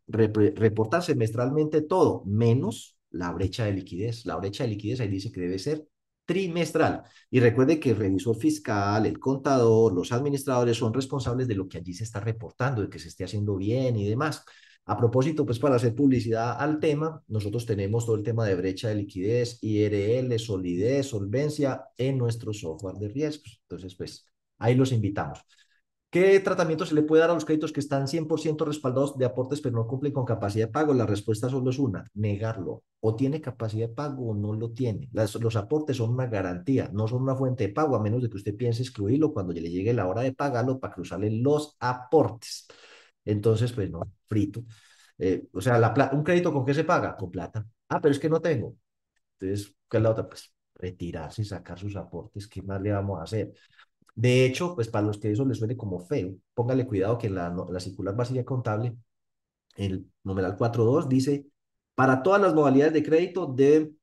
reportan semestralmente todo, menos la brecha de liquidez. La brecha de liquidez ahí dice que debe ser trimestral. Y recuerde que el revisor fiscal, el contador, los administradores son responsables de lo que allí se está reportando, de que se esté haciendo bien y demás. A propósito, pues para hacer publicidad al tema, nosotros tenemos todo el tema de brecha de liquidez, IRL, solidez, solvencia en nuestro software de riesgos. Entonces, pues ahí los invitamos. ¿Qué tratamiento se le puede dar a los créditos que están 100% respaldados de aportes pero no cumplen con capacidad de pago? La respuesta solo es una, negarlo. O tiene capacidad de pago o no lo tiene. los aportes son una garantía, no son una fuente de pago, a menos de que usted piense excluirlo cuando ya le llegue la hora de pagarlo para cruzarle los aportes. Entonces, pues no, frito. Eh, o sea, un crédito con qué se paga? Con plata. Ah, pero es que no tengo. Entonces, ¿qué es la otra? Pues retirarse y sacar sus aportes, ¿qué más le vamos a hacer? De hecho, pues para los que eso les suene como feo, póngale cuidado que la, circular vacía contable, el numeral 4.2 dice, para todas las modalidades de crédito deben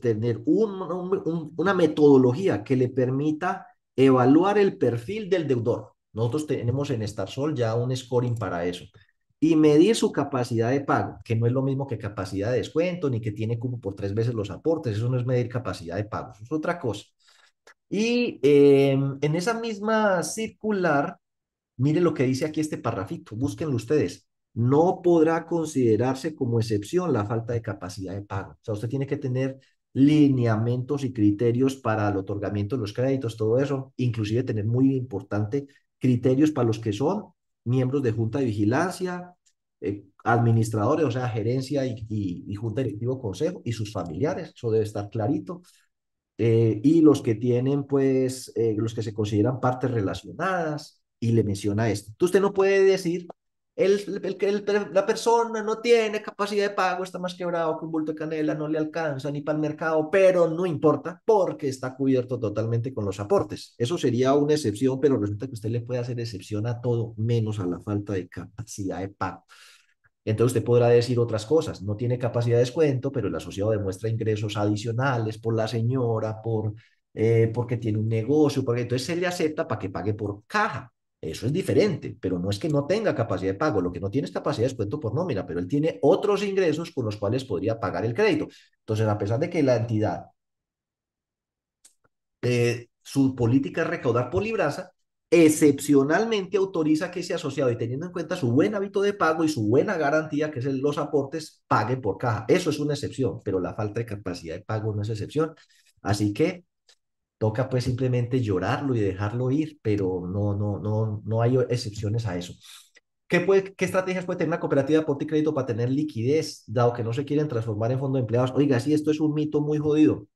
tener una metodología que le permita evaluar el perfil del deudor. Nosotros tenemos en StarSol ya un scoring para eso. Y medir su capacidad de pago, que no es lo mismo que capacidad de descuento, ni que tiene como por tres veces los aportes. Eso no es medir capacidad de pago, eso es otra cosa. Y em, en esa misma circular, mire lo que dice aquí este parrafito, búsquenlo ustedes. No podrá considerarse como excepción la falta de capacidad de pago. O sea, usted tiene que tener lineamientos y criterios para el otorgamiento de los créditos, todo eso, inclusive tener muy importante criterios para los que son miembros de junta de vigilancia, eh, administradores, o sea, gerencia y, y, y junta directivo consejo y sus familiares, eso debe estar clarito. Eh, y los que tienen, pues, eh, los que se consideran partes relacionadas, y le menciona esto. Entonces usted no puede decir, el, el, la persona no tiene capacidad de pago, está más quebrado que un bulto de canela, no le alcanza ni para el mercado, pero no importa porque está cubierto totalmente con los aportes. Eso sería una excepción, pero resulta que usted le puede hacer excepción a todo, menos a la falta de capacidad de pago. Entonces usted podrá decir otras cosas, no tiene capacidad de descuento, pero el asociado demuestra ingresos adicionales por la señora, por, eh, porque tiene un negocio, porque entonces se le acepta para que pague por caja. Eso es diferente, pero no es que no tenga capacidad de pago, lo que no tiene es capacidad de descuento por nómina, pero él tiene otros ingresos con los cuales podría pagar el crédito. Entonces, a pesar de que la entidad, eh, su política es recaudar por libraza, excepcionalmente autoriza que ese asociado y teniendo en cuenta su buen hábito de pago y su buena garantía, que es los aportes, pague por caja. Eso es una excepción, pero la falta de capacidad de pago no es excepción. Así que toca pues simplemente llorarlo y dejarlo ir, pero no, no, no, no hay excepciones a eso. ¿Qué, estrategias puede tener una cooperativa de aporte y crédito para tener liquidez, dado que no se quieren transformar en fondo de empleados? Oiga, sí, esto es un mito muy jodido.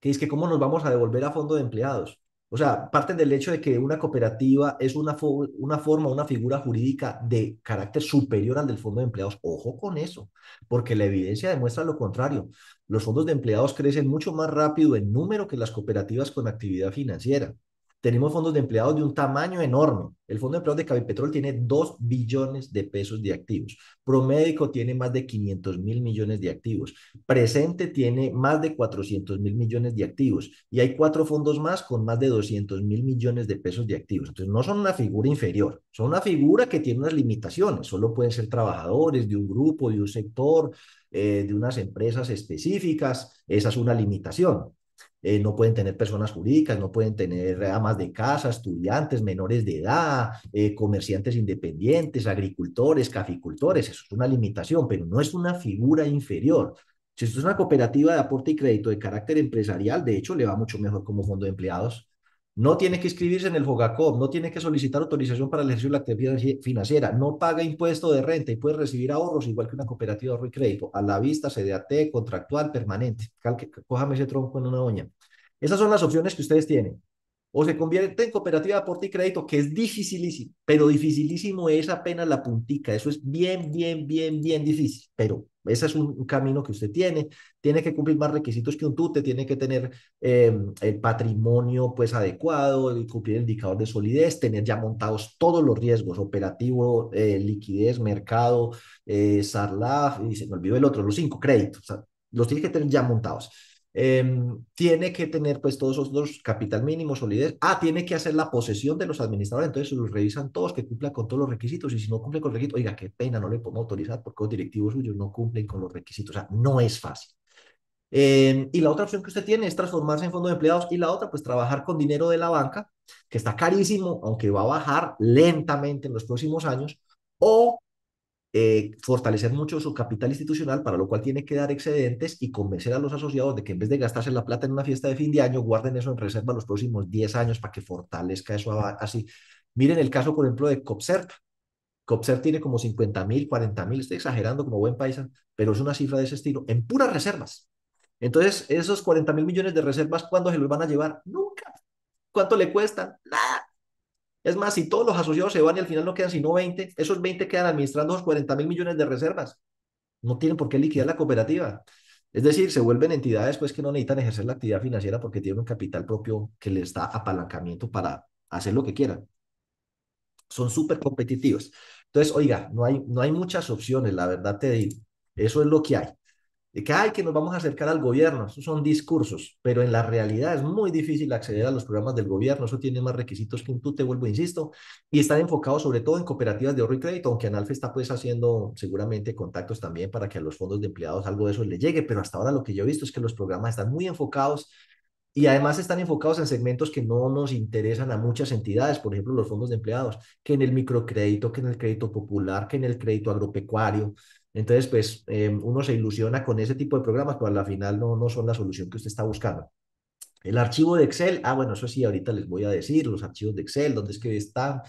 Que es que cómo nos vamos a devolver a fondo de empleados. O sea, parten del hecho de que una cooperativa es una, una forma, una figura jurídica de carácter superior al del fondo de empleados. Ojo con eso, porque la evidencia demuestra lo contrario. Los fondos de empleados crecen mucho más rápido en número que las cooperativas con actividad financiera tenemos fondos de empleados de un tamaño enorme. El fondo de empleados de Cabipetrol tiene 2 billones de pesos de activos. Promédico tiene más de 500 mil millones de activos. Presente tiene más de 400 mil millones de activos. Y hay cuatro fondos más con más de 200 mil millones de pesos de activos. Entonces, no son una figura inferior, son una figura que tiene unas limitaciones. Solo pueden ser trabajadores de un grupo, de un sector, eh, de unas empresas específicas. Esa es una limitación eh, no pueden tener personas jurídicas, no pueden tener amas de casa, estudiantes, menores de edad, eh, comerciantes independientes, agricultores, caficultores. Eso es una limitación, pero no es una figura inferior. Si esto es una cooperativa de aporte y crédito de carácter empresarial, de hecho, le va mucho mejor como fondo de empleados. No tiene que inscribirse en el FOGACOM, no tiene que solicitar autorización para el ejercicio de la actividad financiera, no paga impuesto de renta y puede recibir ahorros igual que una cooperativa de ahorro y crédito, a la vista, CDAT, contractual, permanente. Cójame ese tronco en una doña. Esas son las opciones que ustedes tienen o se convierte en cooperativa de aporte y crédito, que es dificilísimo, pero dificilísimo es apenas la puntica, eso es bien, bien, bien, bien difícil, pero ese es un, camino que usted tiene, tiene que cumplir más requisitos que un tute, tiene que tener em, el patrimonio pues adecuado, cumplir el indicador de solidez, tener ya montados todos los riesgos, operativo, eh, liquidez, mercado, eh, SARLAF, y se me olvidó el otro, los cinco créditos, o sea, los tiene que tener ya montados Em, tiene que tener pues todos esos capital mínimo, solidez. Ah, tiene que hacer la posesión de los administradores, entonces los revisan todos, que cumpla con todos los requisitos y si no cumple con los requisitos, oiga, qué pena, no le podemos autorizar porque los directivos suyos no cumplen con los requisitos. O sea, no es fácil. Em, y la otra opción que usted tiene es transformarse en fondo de empleados y la otra, pues trabajar con dinero de la banca, que está carísimo, aunque va a bajar lentamente en los próximos años, o eh, fortalecer mucho su capital institucional, para lo cual tiene que dar excedentes y convencer a los asociados de que en vez de gastarse la plata en una fiesta de fin de año, guarden eso en reserva los próximos 10 años para que fortalezca eso así. Miren el caso, por ejemplo, de COPSERP. COPSERP tiene como 50 mil, 40 mil, estoy exagerando como buen paisa, pero es una cifra de ese estilo, en puras reservas. Entonces, esos 40 mil millones de reservas, ¿cuándo se los van a llevar? Nunca. ¿Cuánto le cuesta Nada es más, si todos los asociados se van y al final no quedan sino 20, esos 20 quedan administrando los 40 mil millones de reservas. No tienen por qué liquidar la cooperativa. Es decir, se vuelven entidades pues, que no necesitan ejercer la actividad financiera porque tienen un capital propio que les da apalancamiento para hacer lo que quieran. Son súper competitivos. Entonces, oiga, no hay, no hay muchas opciones, la verdad te digo. Eso es lo que hay de que, hay que nos vamos a acercar al gobierno, son discursos, pero en la realidad es muy difícil acceder a los programas del gobierno, eso tiene más requisitos que un tú, te vuelvo, insisto, y están enfocados sobre todo en cooperativas de ahorro y crédito, aunque Analfe está pues haciendo seguramente contactos también para que a los fondos de empleados algo de eso le llegue, pero hasta ahora lo que yo he visto es que los programas están muy enfocados y además están enfocados en segmentos que no nos interesan a muchas entidades, por ejemplo, los fondos de empleados, que en el microcrédito, que en el crédito popular, que en el crédito agropecuario, entonces, pues eh, uno se ilusiona con ese tipo de programas, pero al final no, no son la solución que usted está buscando. El archivo de Excel, ah, bueno, eso sí, ahorita les voy a decir, los archivos de Excel, dónde es que está,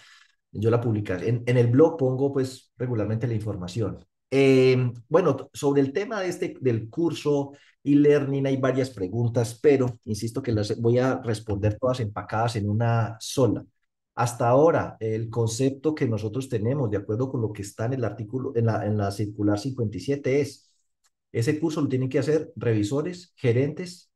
yo la publico en, el blog pongo pues regularmente la información. Eh, bueno, sobre el tema de este, del curso e learning hay varias preguntas, pero insisto que las voy a responder todas empacadas en una sola. Hasta ahora, el concepto que nosotros tenemos, de acuerdo con lo que está en el artículo, en la, en la circular 57, es, ese curso lo tienen que hacer revisores, gerentes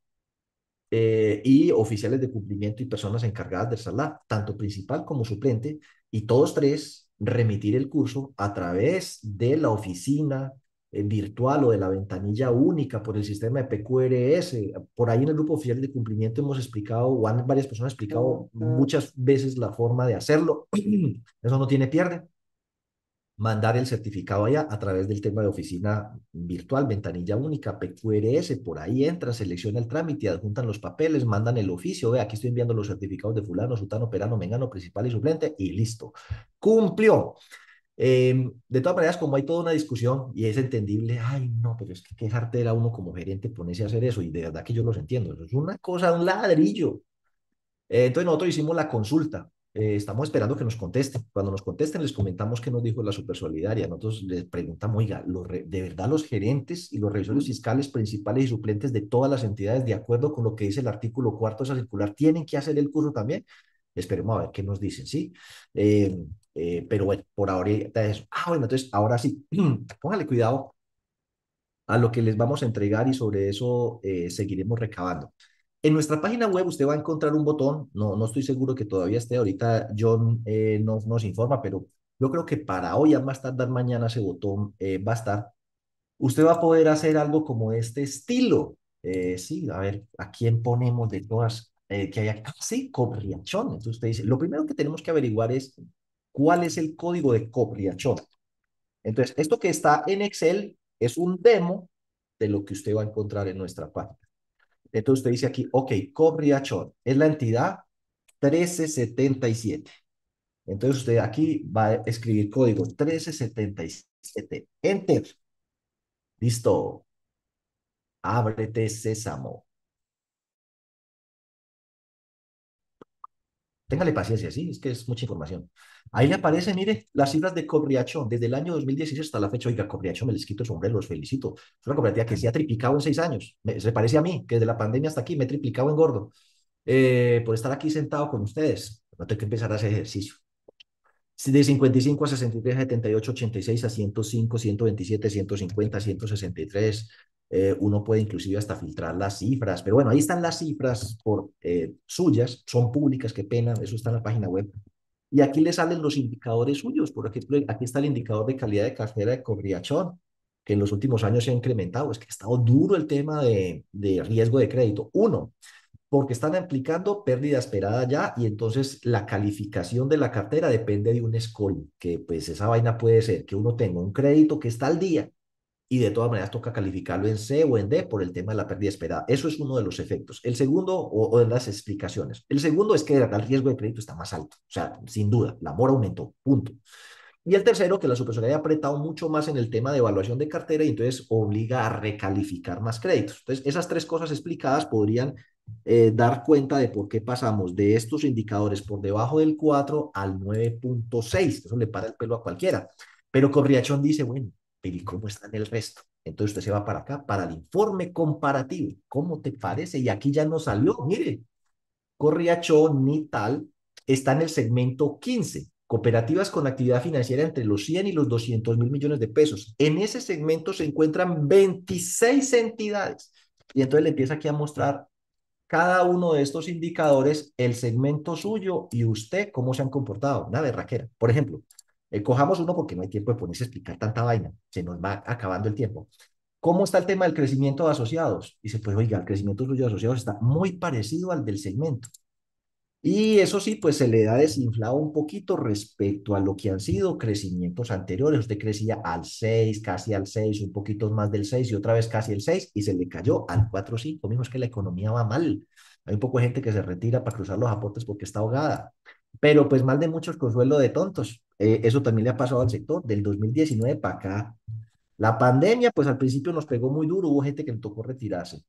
eh, y oficiales de cumplimiento y personas encargadas del salar, tanto principal como suplente, y todos tres remitir el curso a través de la oficina virtual o de la ventanilla única por el sistema de PQRS. Por ahí en el grupo oficial de cumplimiento hemos explicado, o varias personas explicado muchas veces la forma de hacerlo. Eso no tiene pierde. Mandar el certificado allá a través del tema de oficina virtual, ventanilla única, PQRS, por ahí entra, selecciona el trámite, adjuntan los papeles, mandan el oficio, ve, aquí estoy enviando los certificados de fulano, sutano, perano, mengano, principal y suplente, y listo. Cumplió. Em, de todas maneras, como hay toda una discusión y es entendible, ay, no, pero es que qué era uno como gerente ponerse a hacer eso y de verdad que yo los entiendo, eso es una cosa, un ladrillo. Eh, entonces nosotros hicimos la consulta, eh, estamos esperando que nos contesten. Cuando nos contesten les comentamos qué nos dijo la supersolidaria, nosotros les preguntamos, oiga, ¿de verdad los gerentes y los revisores fiscales principales y suplentes de todas las entidades, de acuerdo con lo que dice el artículo cuarto de esa circular, tienen que hacer el curso también? Esperemos a ver qué nos dicen, ¿sí? Em, eh, pero bueno, por ahorita es, ah, bueno, entonces ahora sí, póngale cuidado a lo que les vamos a entregar y sobre eso eh, seguiremos recabando. En nuestra página web usted va a encontrar un botón, no, no estoy seguro que todavía esté, ahorita John eh, no, nos informa, pero yo creo que para hoy, a más tardar mañana, ese botón va a estar. Usted va a poder hacer algo como este estilo. sí, a ver, ¿a quién ponemos de todas que hay ah, Sí, con Riachón. Entonces usted dice, lo primero que tenemos que averiguar es cuál es el código de copriachón. Entonces, esto que está en Excel es un demo de lo que usted va a encontrar en nuestra página. Entonces usted dice aquí, ok, copriachón es la entidad 1377. Entonces usted aquí va a escribir código 1377. Enter. Listo. Ábrete, sésamo. Téngale paciencia, sí, es que es mucha información. Ahí le aparece, mire, las cifras de Cobriachón. desde el año 2016 hasta la fecha. Oiga, Cobriachón, me les quito el sombrero, los felicito. Es una cooperativa que se ha triplicado en seis años. se parece a mí, que desde la pandemia hasta aquí me he triplicado en gordo eh, por estar aquí sentado con ustedes. No tengo que empezar a hacer ejercicio. De 55 a 63, 78, 86 a 105, 127, 150, 163, eh, uno puede inclusive hasta filtrar las cifras, pero bueno, ahí están las cifras por eh, suyas, son públicas, que pena, eso está en la página web. Y aquí le salen los indicadores suyos, por ejemplo, aquí está el indicador de calidad de cartera de Cobriachón, que en los últimos años se ha incrementado, es que ha estado duro el tema de, riesgo de crédito. Uno, porque están aplicando pérdida esperada ya y entonces la calificación de la cartera depende de un score, que pues esa vaina puede ser que uno tenga un crédito que está al día, y de todas maneras toca calificarlo en C o en D por el tema de la pérdida esperada. Eso es uno de los efectos. El segundo, o, de las explicaciones. El segundo es que el riesgo de crédito está más alto. O sea, sin duda, la mora aumentó, punto. Y el tercero, que la supervisoría ha apretado mucho más en el tema de evaluación de cartera y entonces obliga a recalificar más créditos. Entonces, esas tres cosas explicadas podrían eh, dar cuenta de por qué pasamos de estos indicadores por debajo del 4 al 9.6. Eso le para el pelo a cualquiera. Pero Corriachón dice, bueno, ¿y cómo están el resto? Entonces usted se va para acá, para el informe comparativo. ¿Cómo te parece? Y aquí ya no salió, mire, Corriachón ni tal está en el segmento 15, cooperativas con actividad financiera entre los 100 y los 200 mil millones de pesos. En ese segmento se encuentran 26 entidades. Y entonces le empieza aquí a mostrar cada uno de estos indicadores, el segmento suyo y usted, cómo se han comportado. Nada de raquera. Por ejemplo, eh, cojamos uno porque no hay tiempo de ponerse a explicar tanta vaina, se nos va acabando el tiempo. ¿Cómo está el tema del crecimiento de asociados? Dice, pues oiga, el crecimiento de asociados está muy parecido al del segmento. Y eso sí, pues se le da desinflado un poquito respecto a lo que han sido crecimientos anteriores. Usted crecía al 6, casi al 6, un poquito más del 6 y otra vez casi el 6 y se le cayó al 4 o 5. Mismo es que la economía va mal. Hay un poco de gente que se retira para cruzar los aportes porque está ahogada. Pero pues mal de muchos consuelo de tontos. Eh, eso también le ha pasado al sector del 2019 para acá. La pandemia, pues al principio nos pegó muy duro, hubo gente que le tocó retirarse.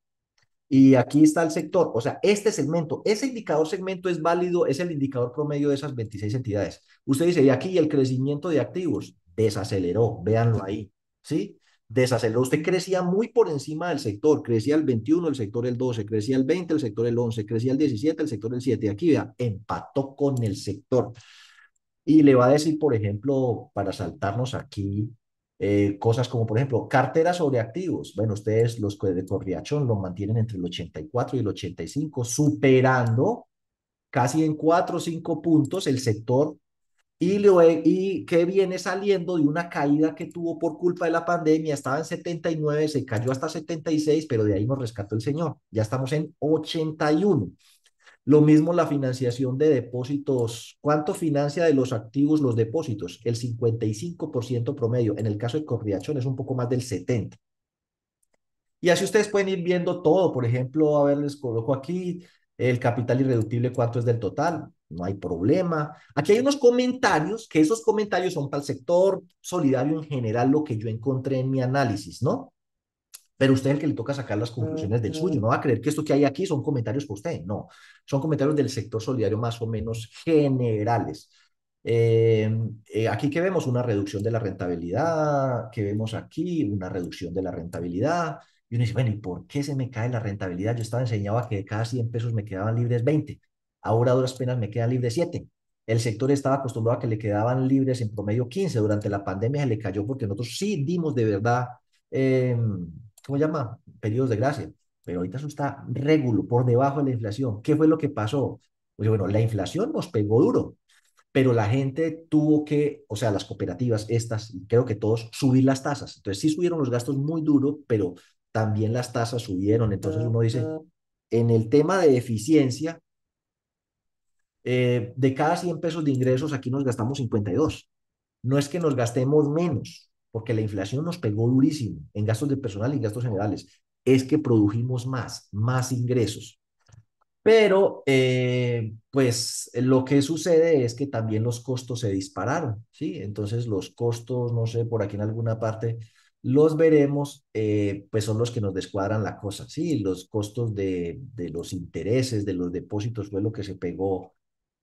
Y aquí está el sector, o sea, este segmento, ese indicador segmento es válido, es el indicador promedio de esas 26 entidades. Usted dice, y aquí el crecimiento de activos desaceleró, véanlo ahí, ¿sí? deshacerlo. Usted crecía muy por encima del sector, crecía el 21, el sector el 12, crecía el 20, el sector el 11, crecía el 17, el sector el 7. Y aquí vea, empató con el sector. Y le va a decir, por ejemplo, para saltarnos aquí, eh, cosas como, por ejemplo, carteras sobre activos. Bueno, ustedes los de Corriachón lo mantienen entre el 84 y el 85, superando casi en 4 o 5 puntos el sector y, qué y viene saliendo de una caída que tuvo por culpa de la pandemia, estaba en 79, se cayó hasta 76, pero de ahí nos rescató el señor, ya estamos en 81. Lo mismo la financiación de depósitos. ¿Cuánto financia de los activos los depósitos? El 55% promedio. En el caso de Corriachón es un poco más del 70%. Y así ustedes pueden ir viendo todo. Por ejemplo, a ver, les coloco aquí el capital irreductible, cuánto es del total no hay problema. Aquí hay unos comentarios, que esos comentarios son para el sector solidario en general, lo que yo encontré en mi análisis, ¿no? Pero usted es el que le toca sacar las conclusiones del suyo. No va a creer que esto que hay aquí son comentarios para usted. No, son comentarios del sector solidario más o menos generales. Eh, eh, aquí que vemos una reducción de la rentabilidad, que vemos aquí una reducción de la rentabilidad. Y uno dice, bueno, ¿y por qué se me cae la rentabilidad? Yo estaba enseñado a que de cada 100 pesos me quedaban libres 20. Ahora a duras penas me quedan libres 7. El sector estaba acostumbrado a que le quedaban libres en promedio 15. Durante la pandemia se le cayó porque nosotros sí dimos de verdad, em, ¿cómo se llama? Periodos de gracia. Pero ahorita eso está régulo, por debajo de la inflación. ¿Qué fue lo que pasó? Pues, bueno, la inflación nos pegó duro, pero la gente tuvo que, o sea, las cooperativas, estas, creo que todos, subir las tasas. Entonces sí subieron los gastos muy duro, pero también las tasas subieron. Entonces uno dice, en el tema de eficiencia, eh, de cada 100 pesos de ingresos, aquí nos gastamos 52. No es que nos gastemos menos, porque la inflación nos pegó durísimo en gastos de personal y gastos generales. Es que produjimos más, más ingresos. Pero, eh, pues, lo que sucede es que también los costos se dispararon, ¿sí? Entonces, los costos, no sé, por aquí en alguna parte los veremos, eh, pues son los que nos descuadran la cosa, ¿sí? Los costos de los intereses, de los depósitos, fue lo que se pegó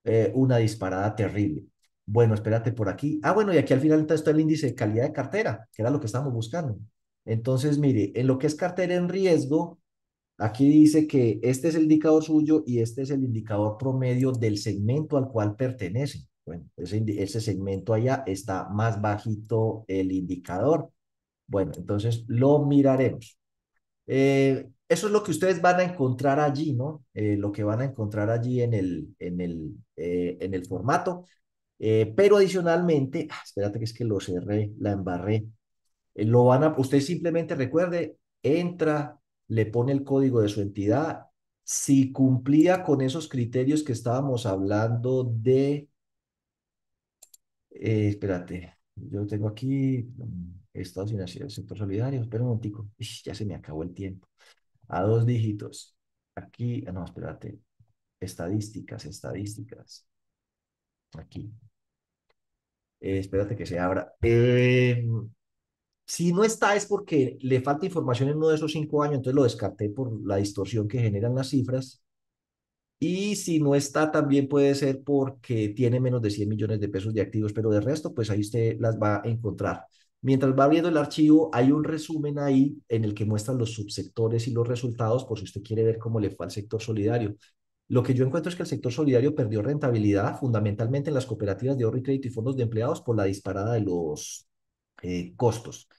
eh, una disparada terrible. Bueno, espérate por aquí. Ah, bueno, y aquí al final está el índice de calidad de cartera, que era lo que estábamos buscando. Entonces, mire, en lo que es cartera en riesgo, aquí dice que este es el indicador suyo y este es el indicador promedio del segmento al cual pertenece. Bueno, ese, ese segmento allá está más bajito el indicador. Bueno, entonces lo miraremos. Eh, eso es lo que ustedes van a encontrar allí, ¿no? Eh, lo que van a encontrar allí en el, en el, eh, en el formato. Eh, pero adicionalmente, ah, espérate que es que lo cerré, la embarré. lo van a, usted simplemente recuerde, entra, le pone el código de su entidad. Si cumplía con esos criterios que estábamos hablando de, espérate, yo tengo aquí mm, Estados Unidos Sector Solidario, espera un momentico, ya se me acabó el tiempo a dos dígitos. Aquí, ah, no, espérate. Estadísticas, estadísticas. Aquí. Eh, espérate que se abra. Em, si no está es porque le falta información en uno de esos cinco años, entonces lo descarté por la distorsión que generan las cifras. Y si no está, también puede ser porque tiene menos de 100 millones de pesos de activos, pero de resto, pues ahí usted las va a encontrar. Mientras va abriendo el archivo, hay un resumen ahí en el que muestran los subsectores y los resultados por si usted quiere ver cómo le fue al sector solidario. Lo que yo encuentro es que el sector solidario perdió rentabilidad fundamentalmente en las cooperativas de ahorro y crédito y fondos de empleados por la disparada de los eh, costos.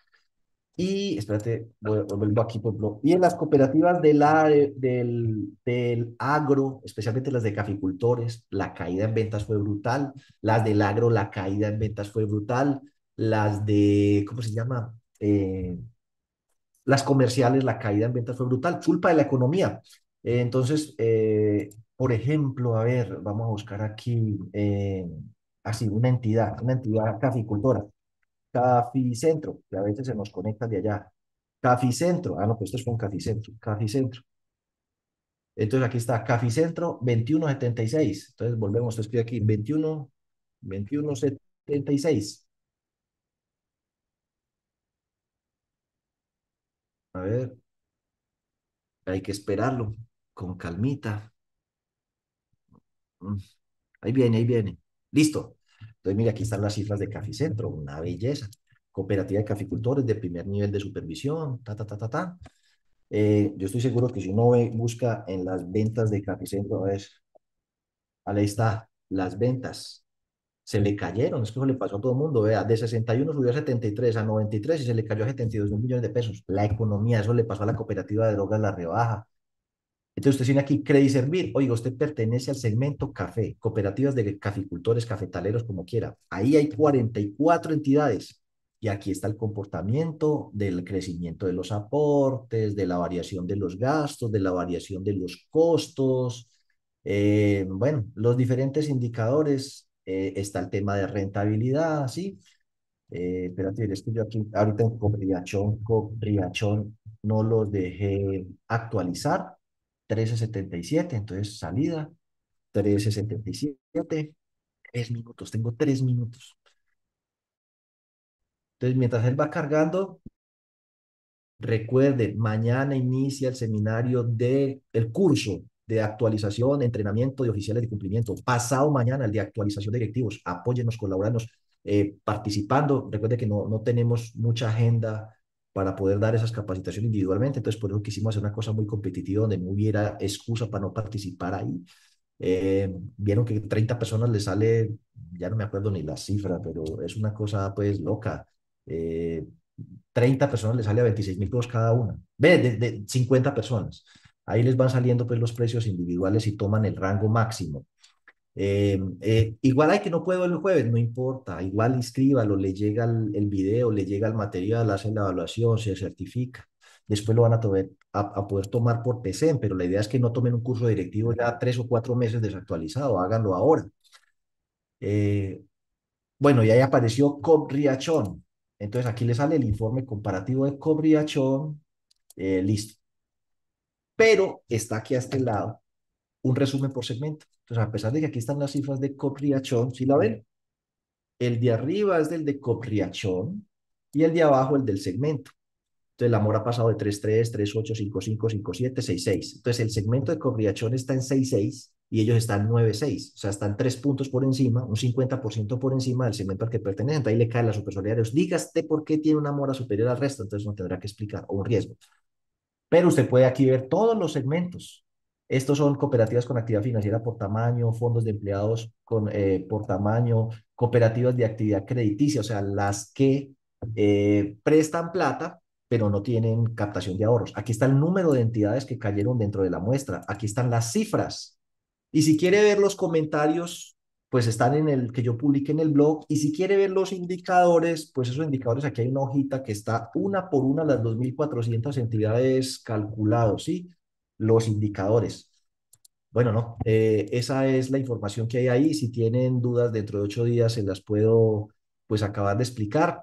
Y, espérate, vuelvo aquí por Y en las cooperativas de del, del, agro, especialmente las de caficultores, la caída en ventas fue brutal. Las del agro, la caída en ventas fue brutal las de, ¿cómo se llama? Eh, las comerciales, la caída en ventas fue brutal, culpa de la economía. Eh, entonces, eh, por ejemplo, a ver, vamos a buscar aquí, así, una entidad, una entidad caficultora, Caficentro, que a veces se nos conecta de allá. Caficentro, ah, no, pues esto es con Caficentro, Caficentro. Entonces aquí está Caficentro 2176. Entonces volvemos, esto escribe aquí 21, 2176. A ver, hay que esperarlo con calmita. Mm, ahí viene, ahí viene. Listo. Entonces, mira, aquí están las cifras de Caficentro, una belleza. Cooperativa de caficultores de primer nivel de supervisión, ta, ta, ta, ta, eh, yo estoy seguro que si uno busca en las ventas de Caficentro, es, ahí está, las ventas, se le cayeron, es que eso le pasó a todo el mundo, vea, de 61 subió a 73, a 93 y se le cayó a 72 mil millones de pesos. La economía, eso le pasó a la cooperativa de drogas, la rebaja. Entonces usted tiene aquí y Servir, oiga, usted pertenece al segmento café, cooperativas de caficultores, cafetaleros, como quiera. Ahí hay 44 entidades y aquí está el comportamiento del crecimiento de los aportes, de la variación de los gastos, de la variación de los costos, eh, bueno, los diferentes indicadores eh, está el tema de rentabilidad, ¿sí? Eh, espérate, es que yo aquí ahorita con Riachón, no los dejé actualizar, 1377, entonces salida, 1377, tres minutos, tengo tres minutos. Entonces, mientras él va cargando, recuerde, mañana inicia el seminario del el curso de actualización, entrenamiento de oficiales de cumplimiento. Pasado mañana el de actualización de directivos. Apóyennos, colaborarnos, eh, participando. Recuerde que no, no tenemos mucha agenda para poder dar esas capacitaciones individualmente. Entonces, por eso quisimos hacer una cosa muy competitiva donde no hubiera excusa para no participar ahí. Eh, vieron que 30 personas le sale, ya no me acuerdo ni la cifra, pero es una cosa pues loca. 30 eh, personas le sale a 26 mil pesos cada una. Ve, de, de 50 personas. Ahí les van saliendo pues los precios individuales y toman el rango máximo. Eh, eh, igual hay que no puedo el jueves, no importa, igual inscríbalo, le llega el, video, le llega el material, hacen la evaluación, se certifica. Después lo van a, a, poder tomar por PCM, pero la idea es que no tomen un curso directivo ya tres o cuatro meses desactualizado, háganlo ahora. Eh, bueno, y ahí apareció Cobriachón. Entonces aquí les sale el informe comparativo de Cobriachón, listo pero está aquí a este lado un resumen por segmento. Entonces, a pesar de que aquí están las cifras de Copriachón, si la ven? El de arriba es del de Copriachón y el de abajo el del segmento. Entonces, la mora ha pasado de 3.3, 3.8, 7 6-6. Entonces, el segmento de Copriachón está en 6.6 y ellos están 9.6. O sea, están tres puntos por encima, un 50% por encima del segmento al que pertenecen. Ahí le cae la supersolidaridad. Dígaste por qué tiene una mora superior al resto, entonces no tendrá que explicar, o un riesgo. Pero usted puede aquí ver todos los segmentos. Estos son cooperativas con actividad financiera por tamaño, fondos de empleados con, eh, por tamaño, cooperativas de actividad crediticia, o sea, las que eh, prestan plata, pero no tienen captación de ahorros. Aquí está el número de entidades que cayeron dentro de la muestra. Aquí están las cifras. Y si quiere ver los comentarios pues están en el que yo publique en el blog. Y si quiere ver los indicadores, pues esos indicadores, aquí hay una hojita que está una por una las 2.400 entidades calculados, ¿sí? Los indicadores. Bueno, no, eh, esa es la información que hay ahí. Si tienen dudas, dentro de ocho días se las puedo pues acabar de explicar.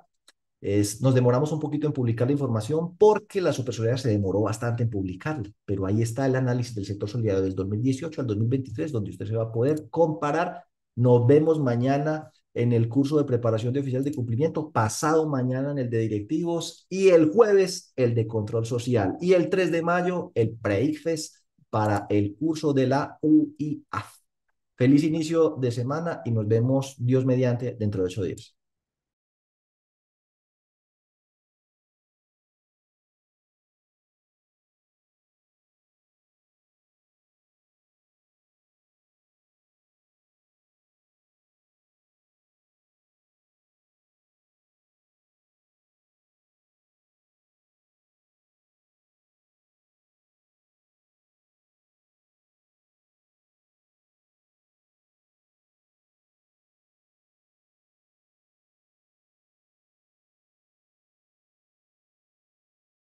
Es, nos demoramos un poquito en publicar la información porque la Supersolidaria se demoró bastante en publicarla, pero ahí está el análisis del sector solidario del 2018 al 2023, donde usted se va a poder comparar nos vemos mañana en el curso de preparación de oficial de cumplimiento, pasado mañana en el de directivos y el jueves el de control social y el 3 de mayo el pre para el curso de la UIA. Feliz inicio de semana y nos vemos Dios mediante dentro de ocho días.